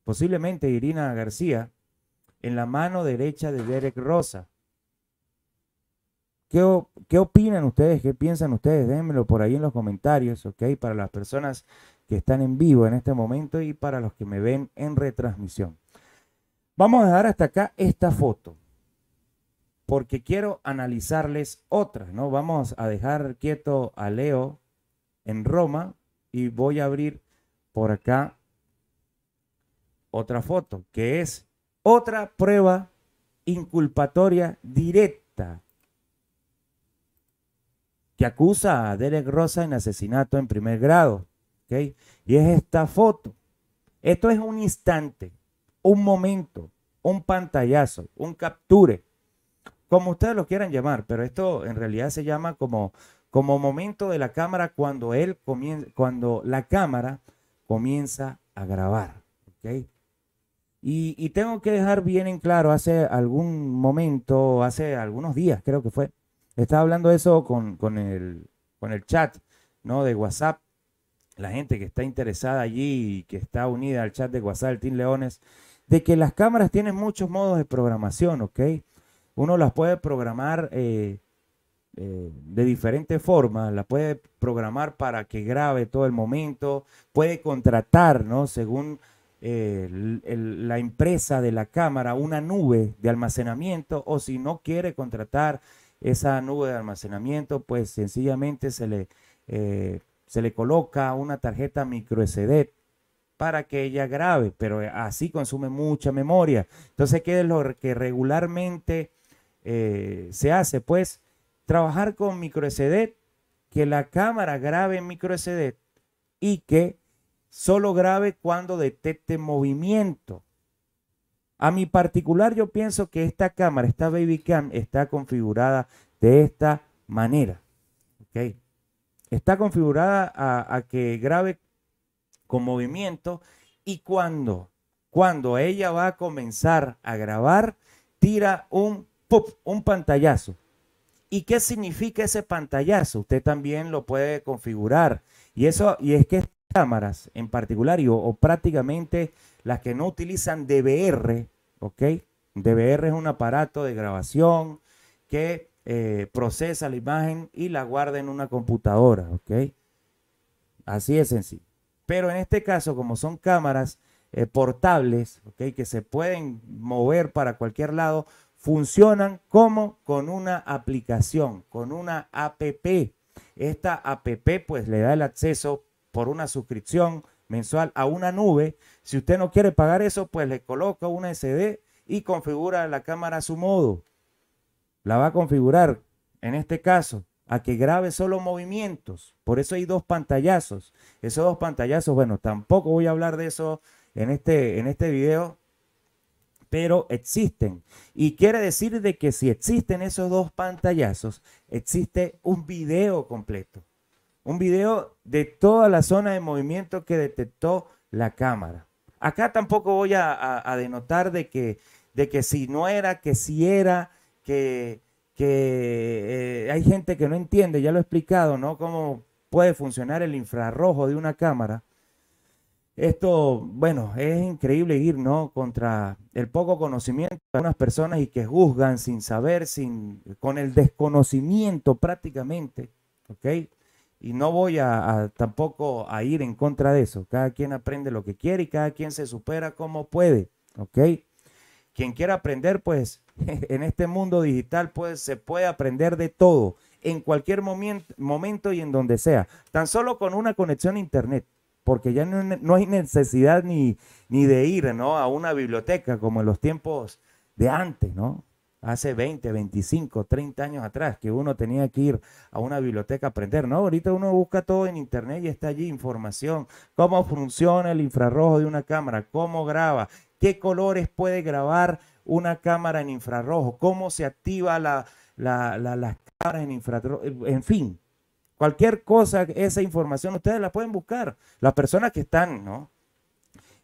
posiblemente Irina García, en la mano derecha de Derek Rosa. ¿Qué, opinan ustedes? ¿Qué piensan ustedes? Déjenmelo por ahí en los comentarios, ¿ok? Para las personas que están en vivo en este momento y para los que me ven en retransmisión. Vamos a dejar hasta acá esta foto, porque quiero analizarles otra, ¿no? Vamos a dejar quieto a Leo en Roma y voy a abrir por acá otra foto, que es otra prueba inculpatoria directa que acusa a Derek Rosa en asesinato en primer grado. Y es esta foto. Esto es un instante, un momento, un pantallazo, un capture, como ustedes lo quieran llamar, pero esto en realidad se llama como, como momento de la cámara cuando, él cuando la cámara comienza a grabar. Y, y tengo que dejar bien en claro, hace algún momento, hace algunos días creo que fue, estaba hablando eso con, con, el, chat, ¿no? De WhatsApp. La gente que está interesada allí y que está unida al chat de WhatsApp del Team Leones, de que las cámaras tienen muchos modos de programación, ¿ok? Uno las puede programar eh, eh, de diferentes formas, las puede programar para que grabe todo el momento, puede contratar, ¿no? Según eh, la empresa de la cámara, una nube de almacenamiento, o si no quiere contratar esa nube de almacenamiento, pues sencillamente se le, eh, se le coloca una tarjeta micro SD para que ella grabe, pero eh, así consume mucha memoria. Entonces, ¿qué es lo que regularmente eh, se hace? Pues trabajar con micro SD, que la cámara grabe en micro SD y que solo grabe cuando detecte movimiento. A mi particular yo pienso que esta cámara, esta baby cam, está configurada de esta manera. Está configurada a, que grabe con movimiento y cuando, cuando ella va a comenzar a grabar, tira un un pantallazo. ¿Y qué significa ese pantallazo? Usted también lo puede configurar. Y eso, y es que cámaras en particular, o prácticamente las que no utilizan DVR, ¿ok? DVR es un aparato de grabación que eh, procesa la imagen y la guarda en una computadora, ¿ok? Así es sí. Pero en este caso, como son cámaras eh, portables, ¿ok? Que se pueden mover para cualquier lado, funcionan como con una aplicación, con una APP. Esta APP pues le da el acceso por una suscripción mensual a una nube. Si usted no quiere pagar eso, pues le coloca una SD y configura la cámara a su modo. La va a configurar, en este caso, a que grabe solo movimientos. Por eso hay dos pantallazos. Esos dos pantallazos, bueno, tampoco voy a hablar de eso en este, en este video, pero existen. Y quiere decir de que si existen esos dos pantallazos, existe un video completo. Un video de toda la zona de movimiento que detectó la cámara. Acá tampoco voy a, denotar de que, de que si no era, que si era, que, eh, hay gente que no entiende, ya lo he explicado, ¿no? Cómo puede funcionar el infrarrojo de una cámara. Esto, bueno, es increíble ir, ¿no? Contra el poco conocimiento de algunas personas y que juzgan sin saber, sin, con el desconocimiento prácticamente, ¿ok? y no voy a, tampoco a ir en contra de eso. Cada quien aprende lo que quiere y cada quien se supera como puede, ¿ok? Quien quiera aprender, pues en este mundo digital pues, se puede aprender de todo, en cualquier momento, momento y en donde sea, tan solo con una conexión a internet, porque ya no, hay necesidad ni, ni de ir ¿no? a una biblioteca como en los tiempos de antes, ¿no? hace 20, 25, 30 años atrás, que uno tenía que ir a una biblioteca a aprender, ¿no? Ahorita uno busca todo en internet y está allí información, cómo funciona el infrarrojo de una cámara, cómo graba, qué colores puede grabar una cámara en infrarrojo, cómo se activa la, las cámaras en infrarrojo, en fin. Cualquier cosa, esa información ustedes la pueden buscar. Las personas que están,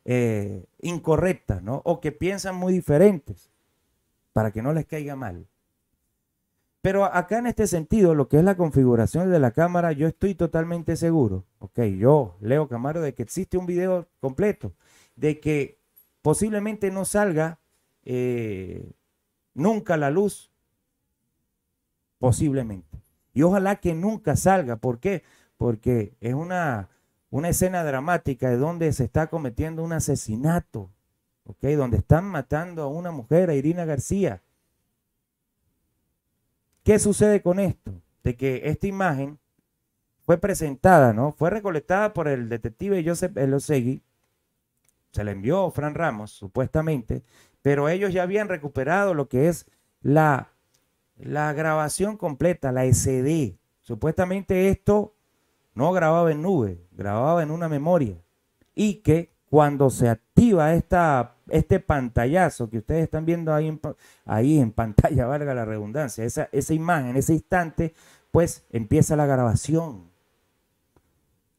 eh, incorrectas, ¿no? O que piensan muy diferentes para que no les caiga mal. Pero acá en este sentido, lo que es la configuración de la cámara, yo estoy totalmente seguro, ok, yo, Leo Camaro, de que existe un video completo, de que posiblemente no salga eh, nunca la luz, posiblemente. Y ojalá que nunca salga, ¿por qué? Porque es una, una escena dramática de donde se está cometiendo un asesinato donde están matando a una mujer, a Irina García. ¿Qué sucede con esto? De que esta imagen fue presentada, ¿no? Fue recolectada por el detective Joseph Elosegui, se la envió Fran Ramos, supuestamente, pero ellos ya habían recuperado lo que es la, la grabación completa, la SD. Supuestamente esto no grababa en nube, grababa en una memoria. Y que cuando se activa esta este pantallazo que ustedes están viendo ahí en, ahí en pantalla, valga la redundancia, esa, esa imagen, ese instante, pues empieza la grabación.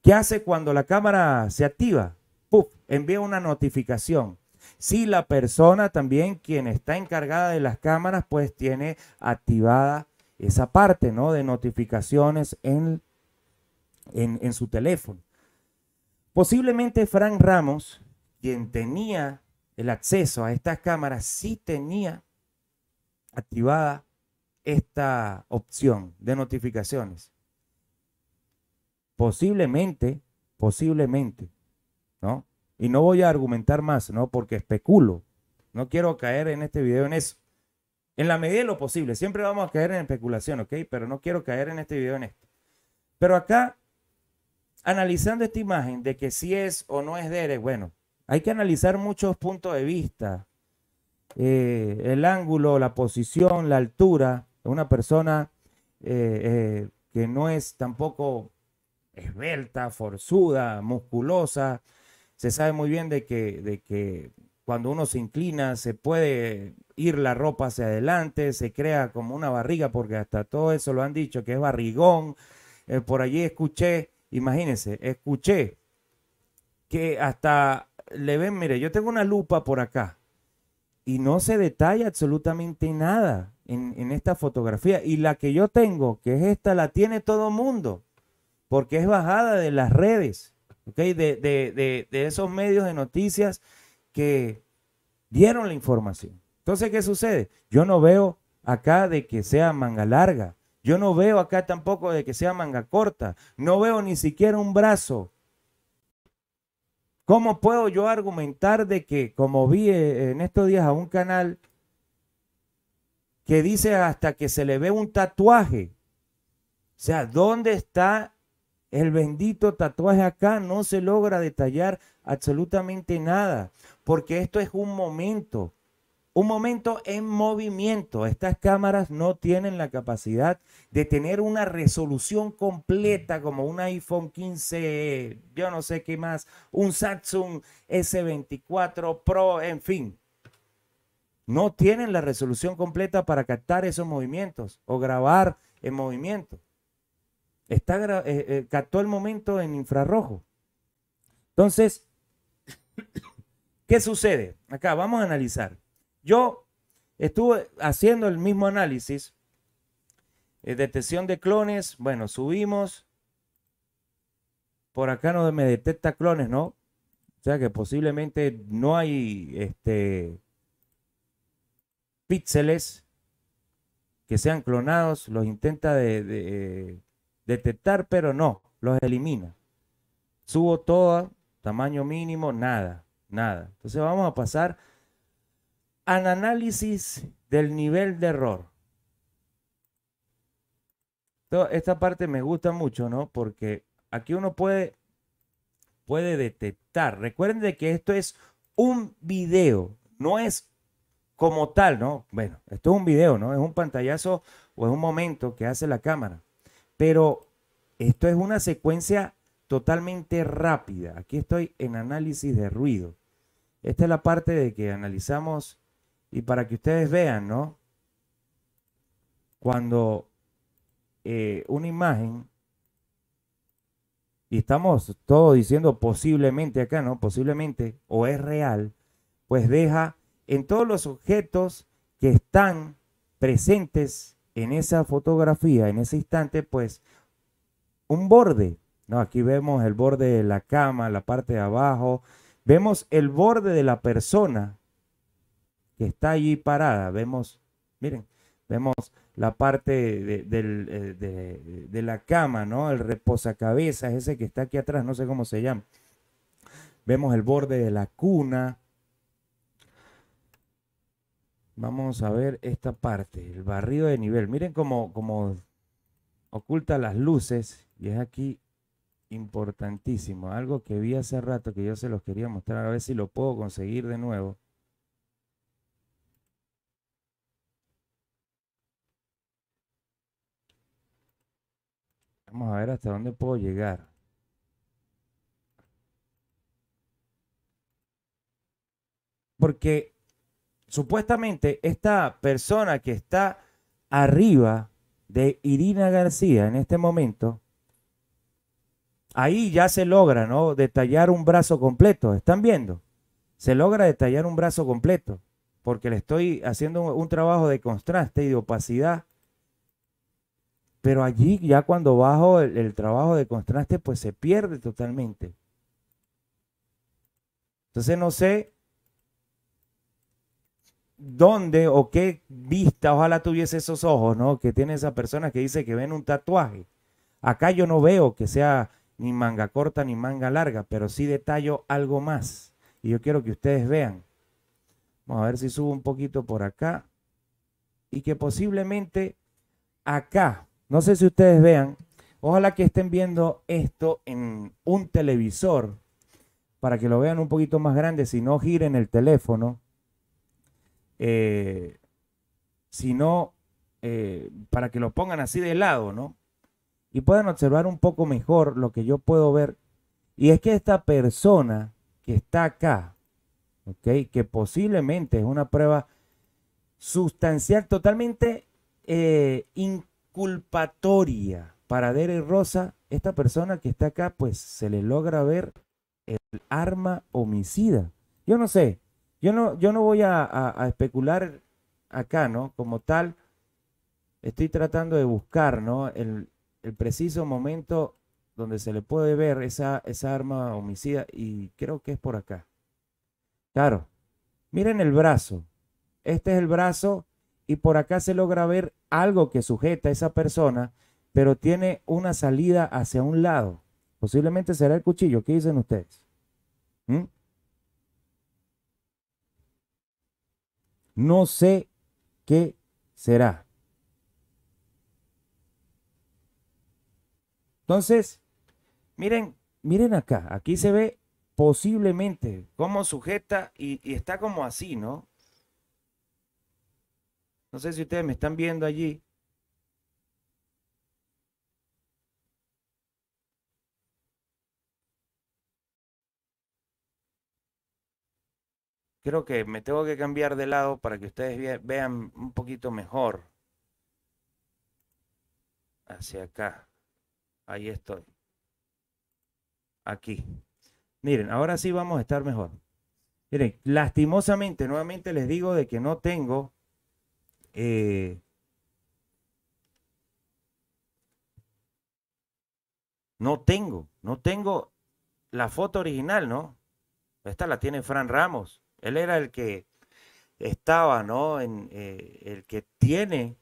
¿Qué hace cuando la cámara se activa? Puf, envía una notificación. Si la persona también, quien está encargada de las cámaras, pues tiene activada esa parte, ¿no? De notificaciones en, en, en su teléfono. Posiblemente Frank Ramos, quien tenía el acceso a estas cámaras sí tenía activada esta opción de notificaciones. Posiblemente, posiblemente, ¿no? Y no voy a argumentar más, ¿no? Porque especulo. No quiero caer en este video en eso. En la medida de lo posible. Siempre vamos a caer en especulación, ¿ok? Pero no quiero caer en este video en esto. Pero acá, analizando esta imagen de que si es o no es Derek, bueno, hay que analizar muchos puntos de vista. Eh, el ángulo, la posición, la altura de una persona eh, eh, que no es tampoco esbelta, forzuda, musculosa. Se sabe muy bien de que, de que cuando uno se inclina se puede ir la ropa hacia adelante, se crea como una barriga, porque hasta todo eso lo han dicho, que es barrigón. por allí escuché, imagínense, escuché que hasta le ven, mire, yo tengo una lupa por acá y no se detalla absolutamente nada en, esta fotografía. Y la que yo tengo, que es esta, la tiene todo mundo, porque es bajada de las redes, de, de esos medios de noticias que dieron la información. Entonces, ¿qué sucede? Yo no veo acá de que sea manga larga. Yo no veo acá tampoco de que sea manga corta. No veo ni siquiera un brazo ¿Cómo puedo yo argumentar de que, como vi eh, en estos días a un canal que dice hasta que se le ve un tatuaje? O sea, ¿dónde está el bendito tatuaje acá? No se logra detallar absolutamente nada, porque esto es un momento un momento en movimiento. Estas cámaras no tienen la capacidad de tener una resolución completa como un iPhone 15, yo no sé qué más, un Samsung S24 Pro, en fin. No tienen la resolución completa para captar esos movimientos o grabar en movimiento. Está, eh, eh, captó el momento en infrarrojo. Entonces, ¿qué sucede? Acá vamos a analizar. Yo estuve haciendo el mismo análisis, eh, detección de clones, bueno, subimos, por acá no me detecta clones, ¿no? O sea que posiblemente no hay este, píxeles que sean clonados, los intenta detectar, pero no, los elimina. Subo todo, tamaño mínimo, nada, nada. Entonces vamos a pasar An análisis del nivel de error. Esta parte me gusta mucho, ¿no? Porque aquí uno puede, puede detectar. Recuerden que esto es un video, no es como tal, ¿no? Bueno, esto es un video, ¿no? Es un pantallazo o es un momento que hace la cámara. Pero esto es una secuencia totalmente rápida. Aquí estoy en análisis de ruido. Esta es la parte de que analizamos y para que ustedes vean, ¿no? Cuando eh, una imagen, y estamos todos diciendo posiblemente acá, ¿no? Posiblemente, o es real, pues deja en todos los objetos que están presentes en esa fotografía, en ese instante, pues un borde. ¿no? Aquí vemos el borde de la cama, la parte de abajo. Vemos el borde de la persona que está allí parada. Vemos, miren, vemos la parte eh, de, la cama, ¿no? El reposacabezas, ese que está aquí atrás, no sé cómo se llama. Vemos el borde de la cuna. Vamos a ver esta parte, el barrido de nivel. Miren cómo, cómo oculta las luces y es aquí importantísimo. Algo que vi hace rato que yo se los quería mostrar, a ver si lo puedo conseguir de nuevo. Vamos a ver hasta dónde puedo llegar. Porque supuestamente esta persona que está arriba de Irina García en este momento, ahí ya se logra, ¿no? Detallar un brazo completo. ¿Están viendo? Se logra detallar un brazo completo. Porque le estoy haciendo un, un trabajo de contraste y de opacidad pero allí ya cuando bajo el, trabajo de contraste, pues se pierde totalmente. Entonces no sé dónde o qué vista ojalá tuviese esos ojos, ¿no? Que tiene esa persona que dice que ven un tatuaje. Acá yo no veo que sea ni manga corta ni manga larga, pero sí detallo algo más. Y yo quiero que ustedes vean. Vamos a ver si subo un poquito por acá. Y que posiblemente acá no sé si ustedes vean, ojalá que estén viendo esto en un televisor para que lo vean un poquito más grande, si no giren el teléfono, eh, si no, eh, para que lo pongan así de lado, ¿no? Y puedan observar un poco mejor lo que yo puedo ver. Y es que esta persona que está acá, ¿ok? Que posiblemente es una prueba sustancial, totalmente eh, culpatoria para Derek Rosa, esta persona que está acá, pues se le logra ver el arma homicida. Yo no sé, yo no, yo no voy a, especular acá, ¿no? Como tal, estoy tratando de buscar, ¿no? El, el preciso momento donde se le puede ver esa, esa arma homicida y creo que es por acá. Claro, miren el brazo. Este es el brazo y por acá se logra ver algo que sujeta a esa persona, pero tiene una salida hacia un lado. Posiblemente será el cuchillo. ¿Qué dicen ustedes? ¿Mm? No sé qué será. Entonces, miren, miren acá, aquí se ve posiblemente cómo sujeta y, está como así, ¿no? No sé si ustedes me están viendo allí. Creo que me tengo que cambiar de lado para que ustedes vean un poquito mejor. Hacia acá. Ahí estoy. Aquí. Miren, ahora sí vamos a estar mejor. Miren, lastimosamente, nuevamente les digo de que no tengo eh, no tengo, no tengo la foto original, ¿no? Esta la tiene Fran Ramos. Él era el que estaba, ¿no? En, eh, el que tiene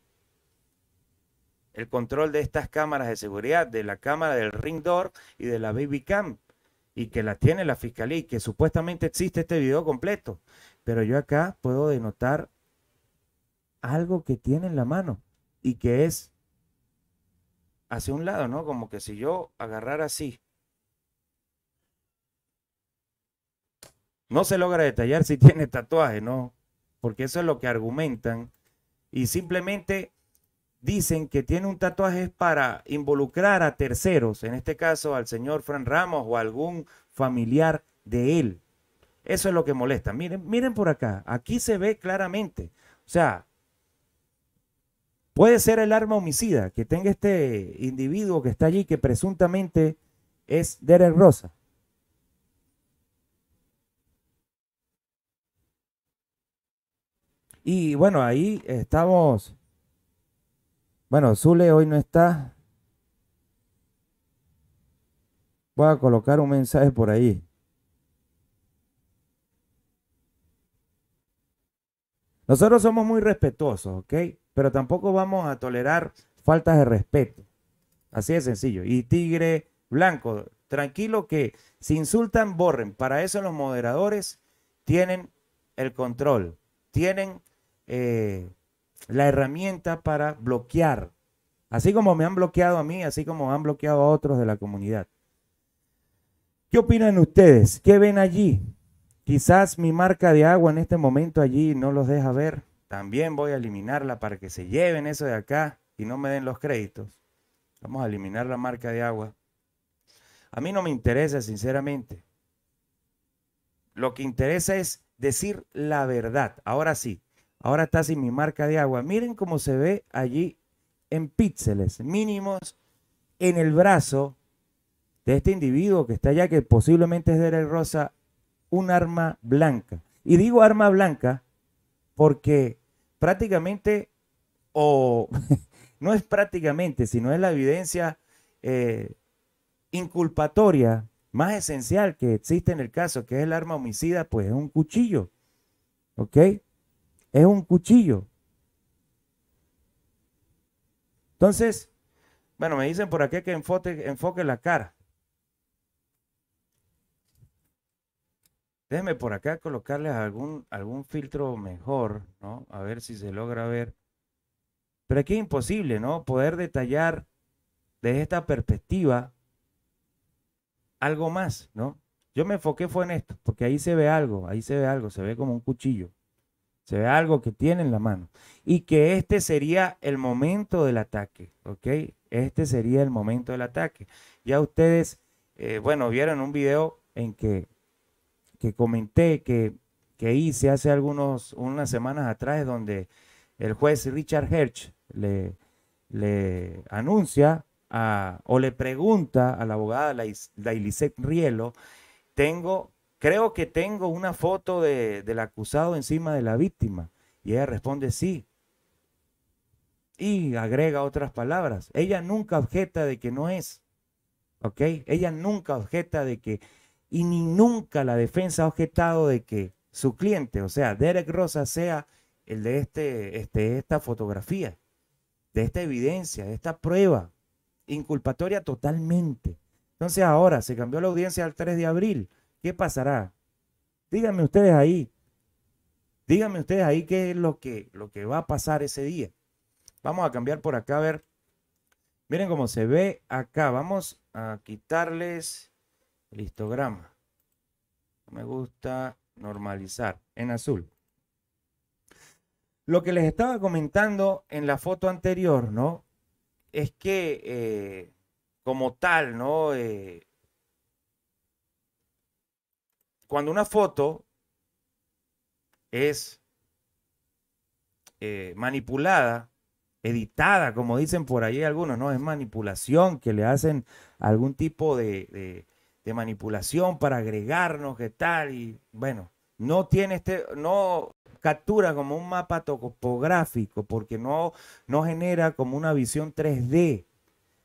el control de estas cámaras de seguridad, de la cámara del Ring Door y de la Baby Cam, y que la tiene la fiscalía y que supuestamente existe este video completo. Pero yo acá puedo denotar algo que tiene en la mano y que es hacia un lado, ¿no? Como que si yo agarrara así. No se logra detallar si tiene tatuaje, ¿no? Porque eso es lo que argumentan. Y simplemente dicen que tiene un tatuaje para involucrar a terceros, en este caso al señor Fran Ramos o algún familiar de él. Eso es lo que molesta. Miren, miren por acá. Aquí se ve claramente. O sea, Puede ser el arma homicida que tenga este individuo que está allí, que presuntamente es Derek Rosa. Y bueno, ahí estamos. Bueno, Zule hoy no está. Voy a colocar un mensaje por ahí. Nosotros somos muy respetuosos, ¿ok? pero tampoco vamos a tolerar faltas de respeto. Así de sencillo. Y Tigre Blanco, tranquilo que si insultan, borren. Para eso los moderadores tienen el control, tienen eh, la herramienta para bloquear. Así como me han bloqueado a mí, así como han bloqueado a otros de la comunidad. ¿Qué opinan ustedes? ¿Qué ven allí? Quizás mi marca de agua en este momento allí no los deja ver. También voy a eliminarla para que se lleven eso de acá y no me den los créditos. Vamos a eliminar la marca de agua. A mí no me interesa, sinceramente. Lo que interesa es decir la verdad. Ahora sí, ahora está sin mi marca de agua. Miren cómo se ve allí en píxeles mínimos en el brazo de este individuo que está allá, que posiblemente es de la Rosa, un arma blanca. Y digo arma blanca porque prácticamente, o no es prácticamente, sino es la evidencia eh, inculpatoria más esencial que existe en el caso, que es el arma homicida, pues es un cuchillo. ¿Ok? Es un cuchillo. Entonces, bueno, me dicen por aquí que enfoque la cara. Déjenme por acá colocarles algún, algún filtro mejor, ¿no? A ver si se logra ver. Pero aquí es imposible, ¿no? Poder detallar desde esta perspectiva algo más, ¿no? Yo me enfoqué fue en esto, porque ahí se ve algo, ahí se ve algo, se ve como un cuchillo, se ve algo que tiene en la mano. Y que este sería el momento del ataque, ¿ok? Este sería el momento del ataque. Ya ustedes, eh, bueno, vieron un video en que que comenté, que, hice hace algunos, unas semanas atrás, donde el juez Richard Hirsch le, le anuncia o le pregunta a la abogada Lailisette Rielo, tengo, creo que tengo una foto del acusado encima de la víctima. Y ella responde sí. Y agrega otras palabras. Ella nunca objeta de que no es. ¿Ok? Ella nunca objeta de que y ni nunca la defensa ha objetado de que su cliente, o sea, Derek Rosa, sea el de este, este, esta fotografía, de esta evidencia, de esta prueba inculpatoria totalmente. Entonces ahora se cambió la audiencia al 3 de abril. ¿Qué pasará? Díganme ustedes ahí. Díganme ustedes ahí qué es lo que, lo que va a pasar ese día. Vamos a cambiar por acá a ver. Miren cómo se ve acá. Vamos a quitarles Listograma. histograma. Me gusta normalizar en azul. Lo que les estaba comentando en la foto anterior, ¿no? Es que eh, como tal, ¿no? Eh, cuando una foto es eh, manipulada, editada, como dicen por ahí algunos, ¿no? Es manipulación que le hacen algún tipo de de manipulación para agregarnos, qué tal, y bueno, no tiene este, no captura como un mapa topográfico porque no, no genera como una visión 3D.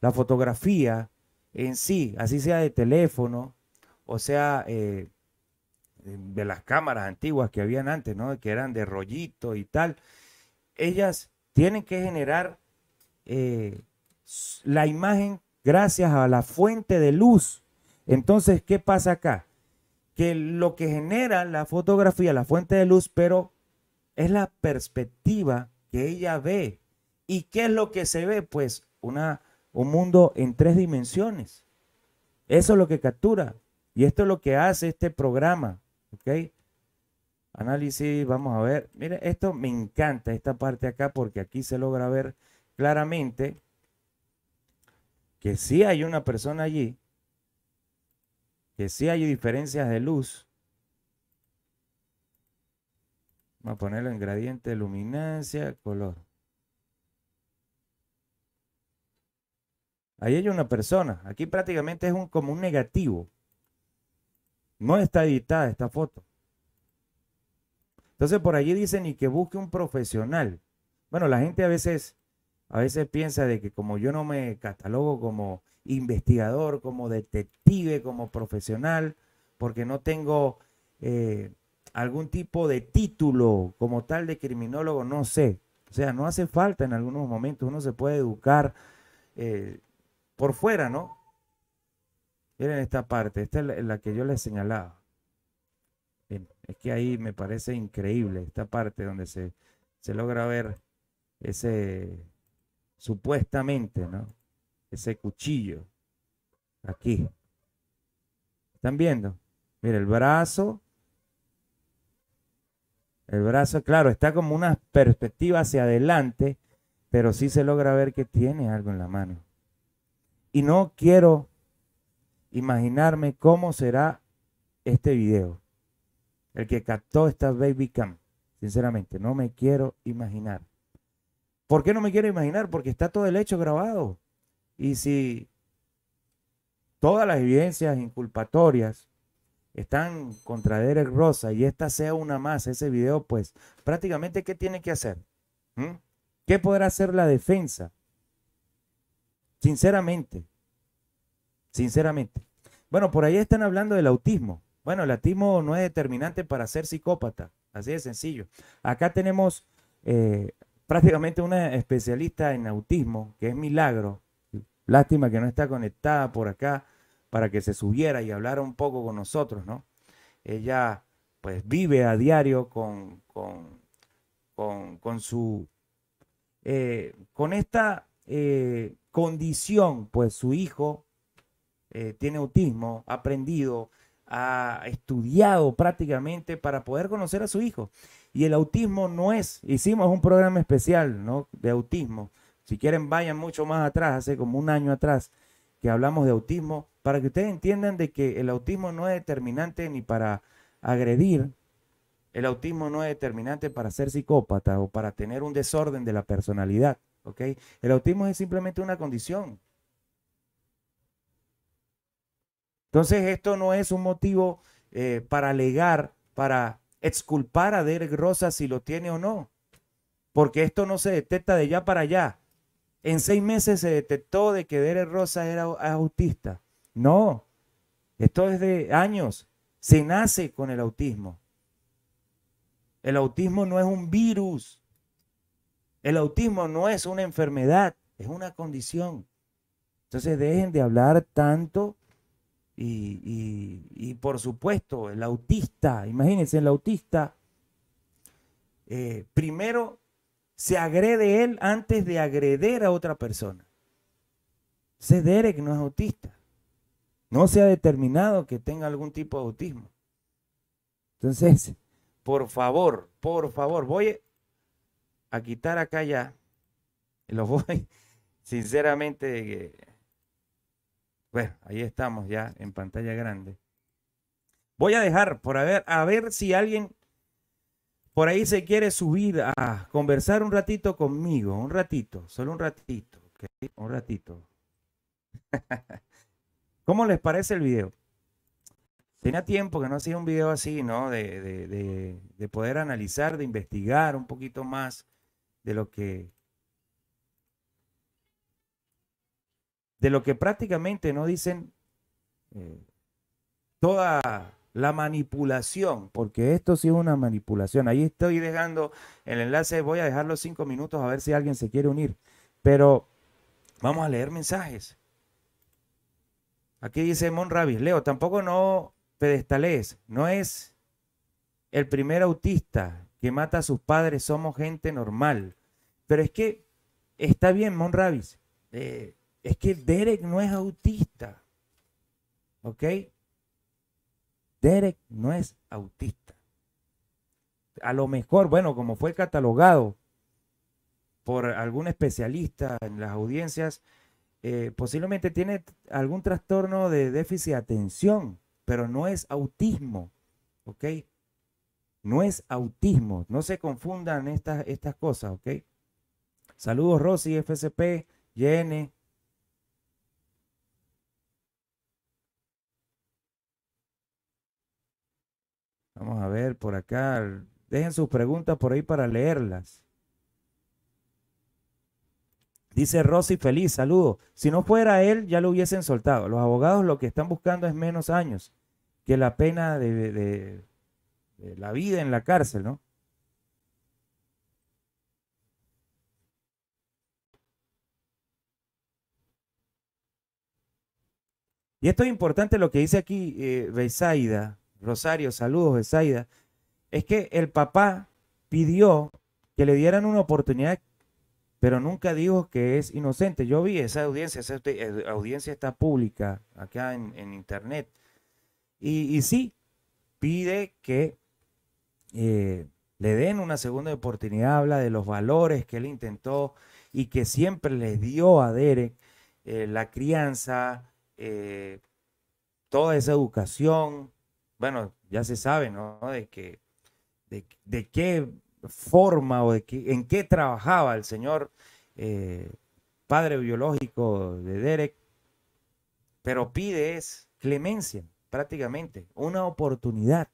La fotografía en sí, así sea de teléfono, o sea, eh, de las cámaras antiguas que habían antes, ¿no? Que eran de rollito y tal. Ellas tienen que generar eh, la imagen gracias a la fuente de luz entonces, ¿qué pasa acá? Que lo que genera la fotografía, la fuente de luz, pero es la perspectiva que ella ve. ¿Y qué es lo que se ve? Pues una, un mundo en tres dimensiones. Eso es lo que captura. Y esto es lo que hace este programa. ¿Ok? Análisis, vamos a ver. Mire, esto me encanta, esta parte acá, porque aquí se logra ver claramente que sí hay una persona allí que si hay diferencias de luz. Vamos a ponerlo en gradiente luminancia, color. Ahí hay una persona. Aquí prácticamente es un, como un negativo. No está editada esta foto. Entonces por allí dicen y que busque un profesional. Bueno, la gente a veces, a veces piensa de que como yo no me catalogo como investigador, como detective, como profesional, porque no tengo eh, algún tipo de título como tal de criminólogo, no sé. O sea, no hace falta en algunos momentos, uno se puede educar eh, por fuera, ¿no? Miren esta parte, esta es la, que yo les señalaba. es que ahí me parece increíble esta parte donde se, se logra ver ese supuestamente, ¿no? ese cuchillo. Aquí. ¿Están viendo? Mira, el brazo. El brazo, claro, está como una perspectiva hacia adelante, pero sí se logra ver que tiene algo en la mano. Y no quiero imaginarme cómo será este video. El que captó esta baby cam. Sinceramente, no me quiero imaginar. ¿Por qué no me quiero imaginar? Porque está todo el hecho grabado. Y si todas las evidencias inculpatorias están contra Derek Rosa y esta sea una más, ese video, pues prácticamente, ¿qué tiene que hacer? ¿Mm? ¿Qué podrá hacer la defensa? Sinceramente, sinceramente. Bueno, por ahí están hablando del autismo. Bueno, el autismo no es determinante para ser psicópata, así de sencillo. Acá tenemos eh, prácticamente una especialista en autismo, que es Milagro, Lástima que no está conectada por acá para que se subiera y hablara un poco con nosotros, ¿no? Ella pues vive a diario con, con, con, su, eh, con esta eh, condición, pues su hijo eh, tiene autismo, ha aprendido, ha estudiado prácticamente para poder conocer a su hijo. Y el autismo no es, hicimos un programa especial, ¿no? De autismo si quieren, vayan mucho más atrás, hace como un año atrás, que hablamos de autismo, para que ustedes entiendan de que el autismo no es determinante ni para agredir, el autismo no es determinante para ser psicópata o para tener un desorden de la personalidad, ¿ok? El autismo es simplemente una condición. Entonces, esto no es un motivo eh, para alegar, para exculpar a Derek Rosa si lo tiene o no, porque esto no se detecta de ya para allá en seis meses se detectó de que Dere Rosa era autista. No, esto es de años. Se nace con el autismo. El autismo no es un virus. El autismo no es una enfermedad, es una condición. Entonces dejen de hablar tanto y, por supuesto, el autista, imagínense, el autista, eh, primero se agrede él antes de agreder a otra persona. Ese Derek no es autista. No se ha determinado que tenga algún tipo de autismo. Entonces, por favor, por favor, voy a quitar acá ya. Los voy, sinceramente, eh, bueno, ahí estamos ya en pantalla grande. Voy a dejar por a ver, a ver si alguien por ahí se quiere subir a conversar un ratito conmigo, un ratito, solo un ratito, un ratito. ¿Cómo les parece el video? Tenía tiempo que no hacía un video así, ¿no? De, poder analizar, de investigar un poquito más de lo que. De lo que prácticamente no dicen eh, toda la manipulación, porque esto sí es una manipulación. Ahí estoy dejando el enlace, voy a dejar cinco minutos a ver si alguien se quiere unir, pero vamos a leer mensajes. Aquí dice Mon Ravis. Leo, tampoco no pedestales, no es el primer autista que mata a sus padres, somos gente normal. Pero es que está bien, Mon Ravis. Eh, es que Derek no es autista, ¿ok? Derek no es autista. A lo mejor, bueno, como fue catalogado por algún especialista en las audiencias, eh, posiblemente tiene algún trastorno de déficit de atención, pero no es autismo, ¿ok? No es autismo, no se confundan estas, estas cosas, ¿ok? Saludos Rosy, FCP, Yene. Vamos a ver por acá. Dejen sus preguntas por ahí para leerlas. Dice Rosy, feliz, saludo. Si no fuera él, ya lo hubiesen soltado. Los abogados lo que están buscando es menos años que la pena de, la vida en la cárcel, ¿no? Y esto es importante lo que dice aquí eh, Beisaida, Rosario, saludos, esaida es que el papá pidió que le dieran una oportunidad, pero nunca dijo que es inocente. Yo vi esa audiencia, esa eh, audiencia está pública acá en, internet. Y, sí, pide que eh, le den una segunda oportunidad, habla de los valores que él intentó y que siempre les dio a Derek, eh, la crianza, toda esa educación, bueno, ya se sabe, ¿no? De que, de, qué forma o de en qué trabajaba el señor eh, padre biológico de Derek, pero pide es clemencia, prácticamente, una oportunidad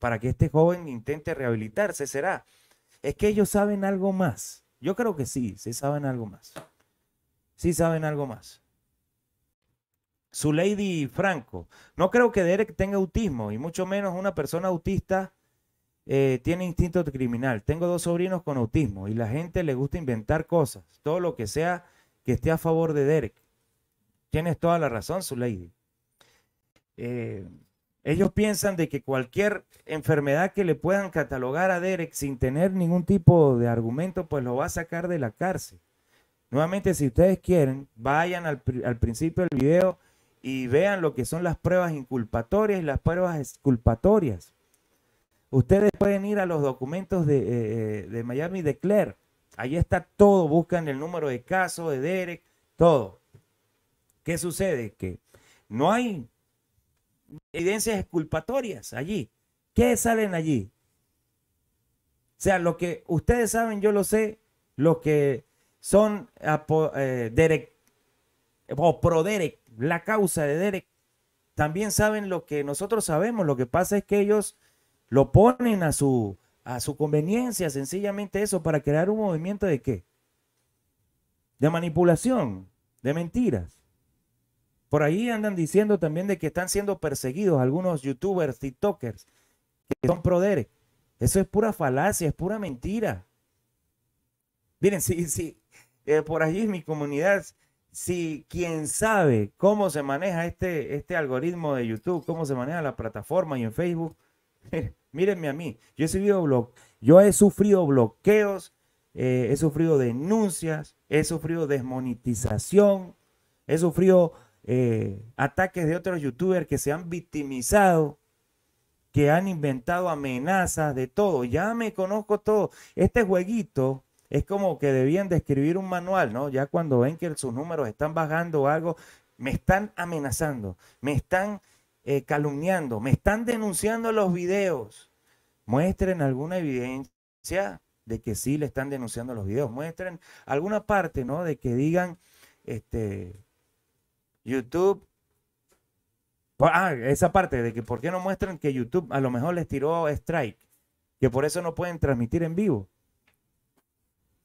para que este joven intente rehabilitarse, será. Es que ellos saben algo más. Yo creo que sí, sí saben algo más. Sí saben algo más. Su lady Franco. No creo que Derek tenga autismo y mucho menos una persona autista eh, tiene instinto criminal. Tengo dos sobrinos con autismo y la gente le gusta inventar cosas, todo lo que sea que esté a favor de Derek. Tienes toda la razón, su lady. Eh, ellos piensan de que cualquier enfermedad que le puedan catalogar a Derek sin tener ningún tipo de argumento, pues lo va a sacar de la cárcel. Nuevamente, si ustedes quieren, vayan al, al principio del video y vean lo que son las pruebas inculpatorias y las pruebas exculpatorias. Ustedes pueden ir a los documentos de, eh, eh de Miami Declare. Ahí está todo. Buscan el número de casos de Derek, todo. ¿Qué sucede? Que no hay evidencias exculpatorias allí. ¿Qué salen allí? O sea, lo que ustedes saben, yo lo sé, lo que son eh, o pro Derek la causa de Derek, también saben lo que nosotros sabemos. Lo que pasa es que ellos lo ponen a su, a su conveniencia, sencillamente eso, para crear un movimiento de qué? De manipulación, de mentiras. Por ahí andan diciendo también de que están siendo perseguidos algunos youtubers, tiktokers, que son pro Derek. Eso es pura falacia, es pura mentira. Miren, sí, sí, eh, por allí en mi comunidad si quien sabe cómo se maneja este, este algoritmo de YouTube, cómo se maneja la plataforma y en Facebook, mírenme a mí. Yo he, yo he sufrido bloqueos, eh, he sufrido denuncias, he sufrido desmonetización, he sufrido eh, ataques de otros youtubers que se han victimizado, que han inventado amenazas de todo. Ya me conozco todo. Este jueguito es como que debían de escribir un manual, ¿no? Ya cuando ven que sus números están bajando o algo, me están amenazando, me están eh, calumniando, me están denunciando los videos. Muestren alguna evidencia de que sí le están denunciando los videos. Muestren alguna parte, ¿no? De que digan, este, YouTube. Ah, esa parte de que por qué no muestran que YouTube a lo mejor les tiró strike, que por eso no pueden transmitir en vivo.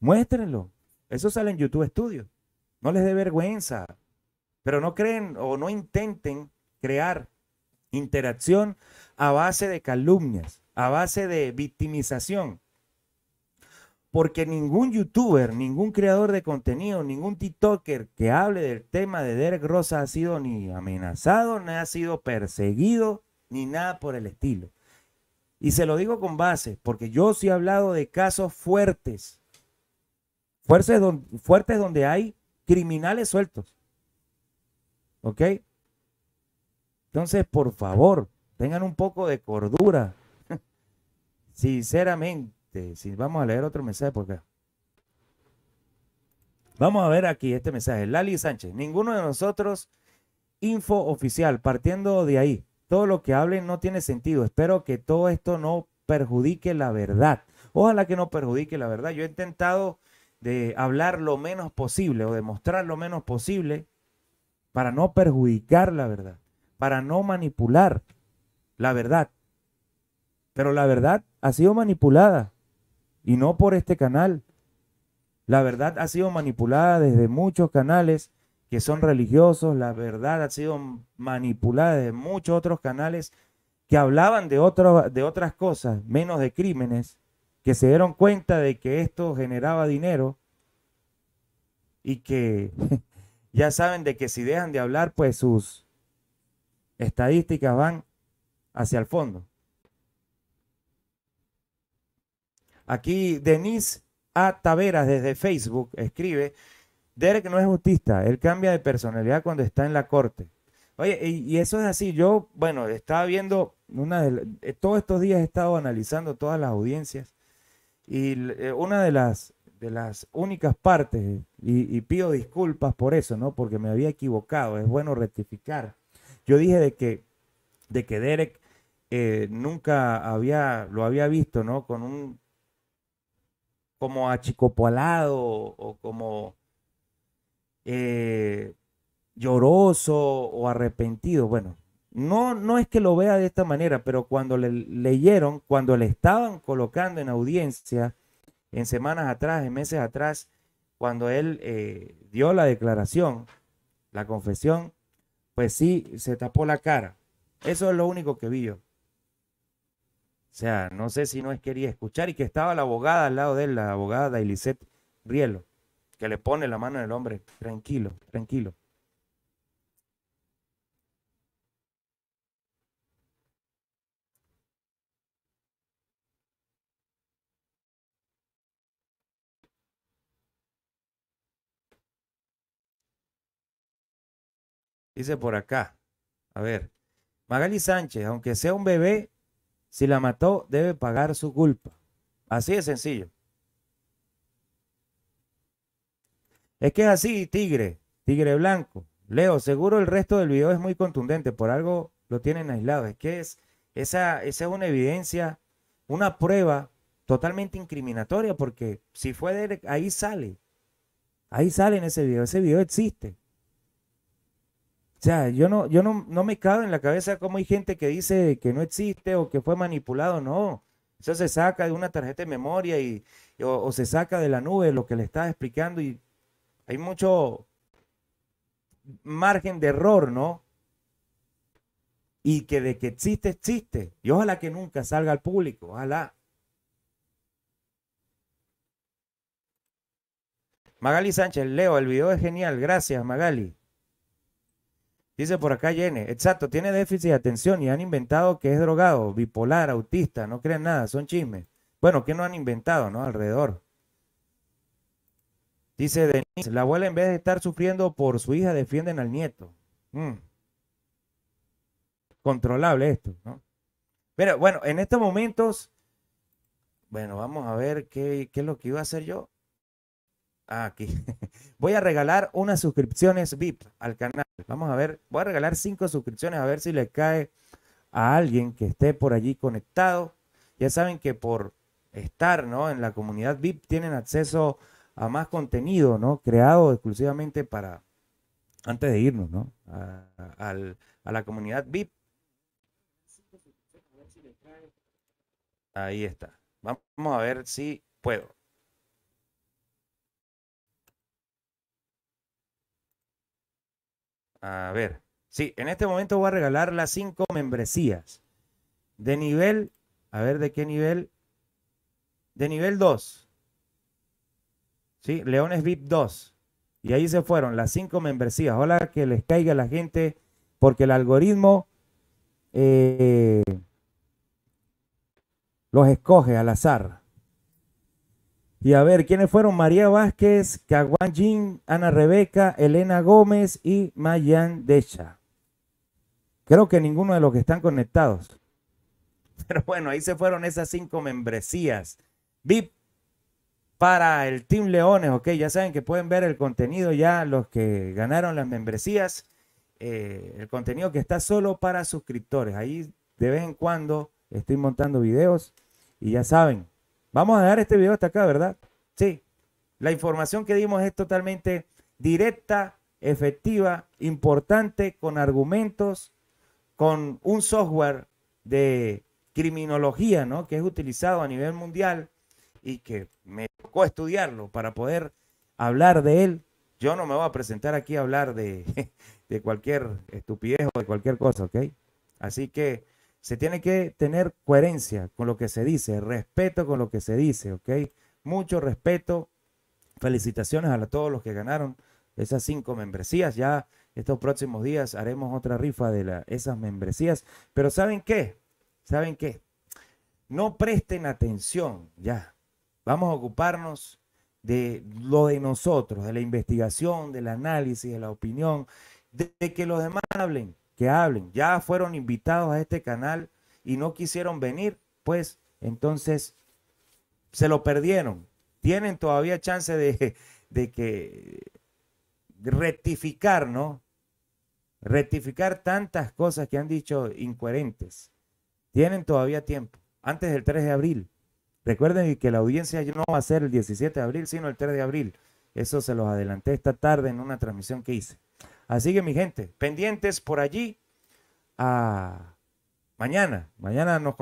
Muéstrenlo. Eso sale en YouTube Studios. No les dé vergüenza. Pero no creen o no intenten crear interacción a base de calumnias, a base de victimización. Porque ningún youtuber, ningún creador de contenido, ningún TikToker que hable del tema de Derek Rosa ha sido ni amenazado, ni ha sido perseguido, ni nada por el estilo. Y se lo digo con base, porque yo sí he hablado de casos fuertes Fuertes, fuertes donde hay criminales sueltos. ¿Ok? Entonces, por favor, tengan un poco de cordura. Sinceramente, si vamos a leer otro mensaje por Vamos a ver aquí este mensaje. Lali Sánchez, ninguno de nosotros, info oficial, partiendo de ahí. Todo lo que hablen no tiene sentido. Espero que todo esto no perjudique la verdad. Ojalá que no perjudique la verdad. Yo he intentado de hablar lo menos posible o de mostrar lo menos posible para no perjudicar la verdad, para no manipular la verdad. Pero la verdad ha sido manipulada y no por este canal. La verdad ha sido manipulada desde muchos canales que son religiosos, la verdad ha sido manipulada desde muchos otros canales que hablaban de, de otras cosas, menos de crímenes, que se dieron cuenta de que esto generaba dinero y que ya saben de que si dejan de hablar, pues sus estadísticas van hacia el fondo. Aquí Denise A. Taveras desde Facebook escribe, Derek no es autista, él cambia de personalidad cuando está en la corte. Oye, y, y eso es así, yo, bueno, estaba viendo, una de, eh, todos estos días he estado analizando todas las audiencias y eh, una de las, de las únicas partes, y, pido disculpas por eso, ¿no? Porque me había equivocado, es bueno rectificar. Yo dije de que, de que Derek eh, nunca había, lo había visto, ¿no? Con un, como achicopolado o como eh, lloroso o arrepentido. Bueno, no, no es que lo vea de esta manera, pero cuando le leyeron, cuando le estaban colocando en audiencia, en semanas atrás, en meses atrás, cuando él eh, dio la declaración, la confesión, pues sí, se tapó la cara. Eso es lo único que vi yo. O sea, no sé si no es quería escuchar y que estaba la abogada al lado de él, la abogada Elisette Rielo, que le pone la mano en el hombre, tranquilo, tranquilo. Dice por acá. A ver. Magali Sánchez, aunque sea un bebé, si la mató, debe pagar su culpa. Así de sencillo. Es que es así, tigre, tigre blanco. Leo, seguro el resto del video es muy contundente, por algo lo tienen aislado. Es que esa, es una evidencia, una prueba totalmente incriminatoria, porque si fue ahí sale. Ahí sale en ese video, ese video existe. O sea, yo no, yo no, no me cabe en la cabeza cómo hay gente que dice que no existe o que fue manipulado, no. Eso se saca de una tarjeta de memoria y, o, se saca de la nube lo que le estás explicando y hay mucho margen de error, ¿no? Y que de que existe, existe. Y ojalá que nunca salga al público, ojalá. Magali Sánchez, Leo, el video es genial. Gracias, Magali. Dice por acá Jenny, exacto, tiene déficit de atención y han inventado que es drogado, bipolar, autista, no crean nada, son chismes. Bueno, ¿qué no han inventado, no? Alrededor. Dice Denise, la abuela en vez de estar sufriendo por su hija, defienden al nieto. Mm. Controlable esto, ¿no? Pero bueno, en estos momentos, bueno, vamos a ver qué, qué es lo que iba a hacer yo aquí. Voy a regalar unas suscripciones VIP al canal. Vamos a ver, voy a regalar cinco suscripciones a ver si le cae a alguien que esté por allí conectado. Ya saben que por estar ¿no? en la comunidad VIP tienen acceso a más contenido, ¿no? Creado exclusivamente para, antes de irnos, ¿no? A, a la comunidad VIP. Ahí está. Vamos a ver si puedo. A ver. Sí, en este momento voy a regalar las cinco membresías. De nivel, a ver de qué nivel. De nivel 2. Sí, Leones VIP 2. Y ahí se fueron las cinco membresías. Hola, que les caiga a la gente porque el algoritmo eh, los escoge al azar. Y a ver, ¿quiénes fueron? María Vázquez, Caguan Jin, Ana Rebeca, Elena Gómez y Mayan Decha. Creo que ninguno de los que están conectados. Pero bueno, ahí se fueron esas cinco membresías. VIP para el Team Leones, ok. Ya saben que pueden ver el contenido ya los que ganaron las membresías. Eh, el contenido que está solo para suscriptores. Ahí de vez en cuando estoy montando videos y ya saben, Vamos a dejar este video hasta acá, ¿verdad? Sí. La información que dimos es totalmente directa, efectiva, importante, con argumentos, con un software de criminología, ¿no? Que es utilizado a nivel mundial y que me tocó estudiarlo para poder hablar de él. Yo no me voy a presentar aquí a hablar de, de cualquier estupidez o de cualquier cosa, ¿ok? Así que se tiene que tener coherencia con lo que se dice, respeto con lo que se dice, ¿ok? Mucho respeto. Felicitaciones a todos los que ganaron esas cinco membresías. Ya estos próximos días haremos otra rifa de esas membresías. Pero ¿saben qué? ¿Saben qué? No presten atención ya. Vamos a ocuparnos de lo de nosotros, de la investigación, del análisis, de la opinión, de que los demás hablen que hablen. Ya fueron invitados a este canal y no quisieron venir, pues entonces se lo perdieron. Tienen todavía chance de, de que rectificar, ¿no? Rectificar tantas cosas que han dicho incoherentes. Tienen todavía tiempo, antes del 3 de abril. Recuerden que la audiencia no va a ser el 17 de abril, sino el 3 de abril. Eso se los adelanté esta tarde en una transmisión que hice. Así que mi gente, pendientes por allí. A ah, mañana, mañana nos,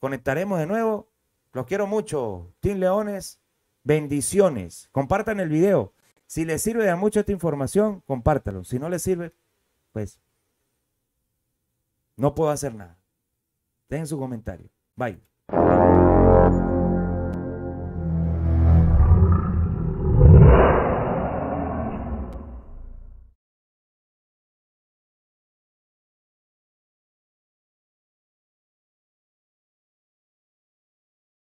conectaremos de nuevo. Los quiero mucho, Team Leones. Bendiciones. Compartan el video. Si les sirve de mucho esta información, compártalo. Si no les sirve, pues no puedo hacer nada. Dejen su comentario. Bye.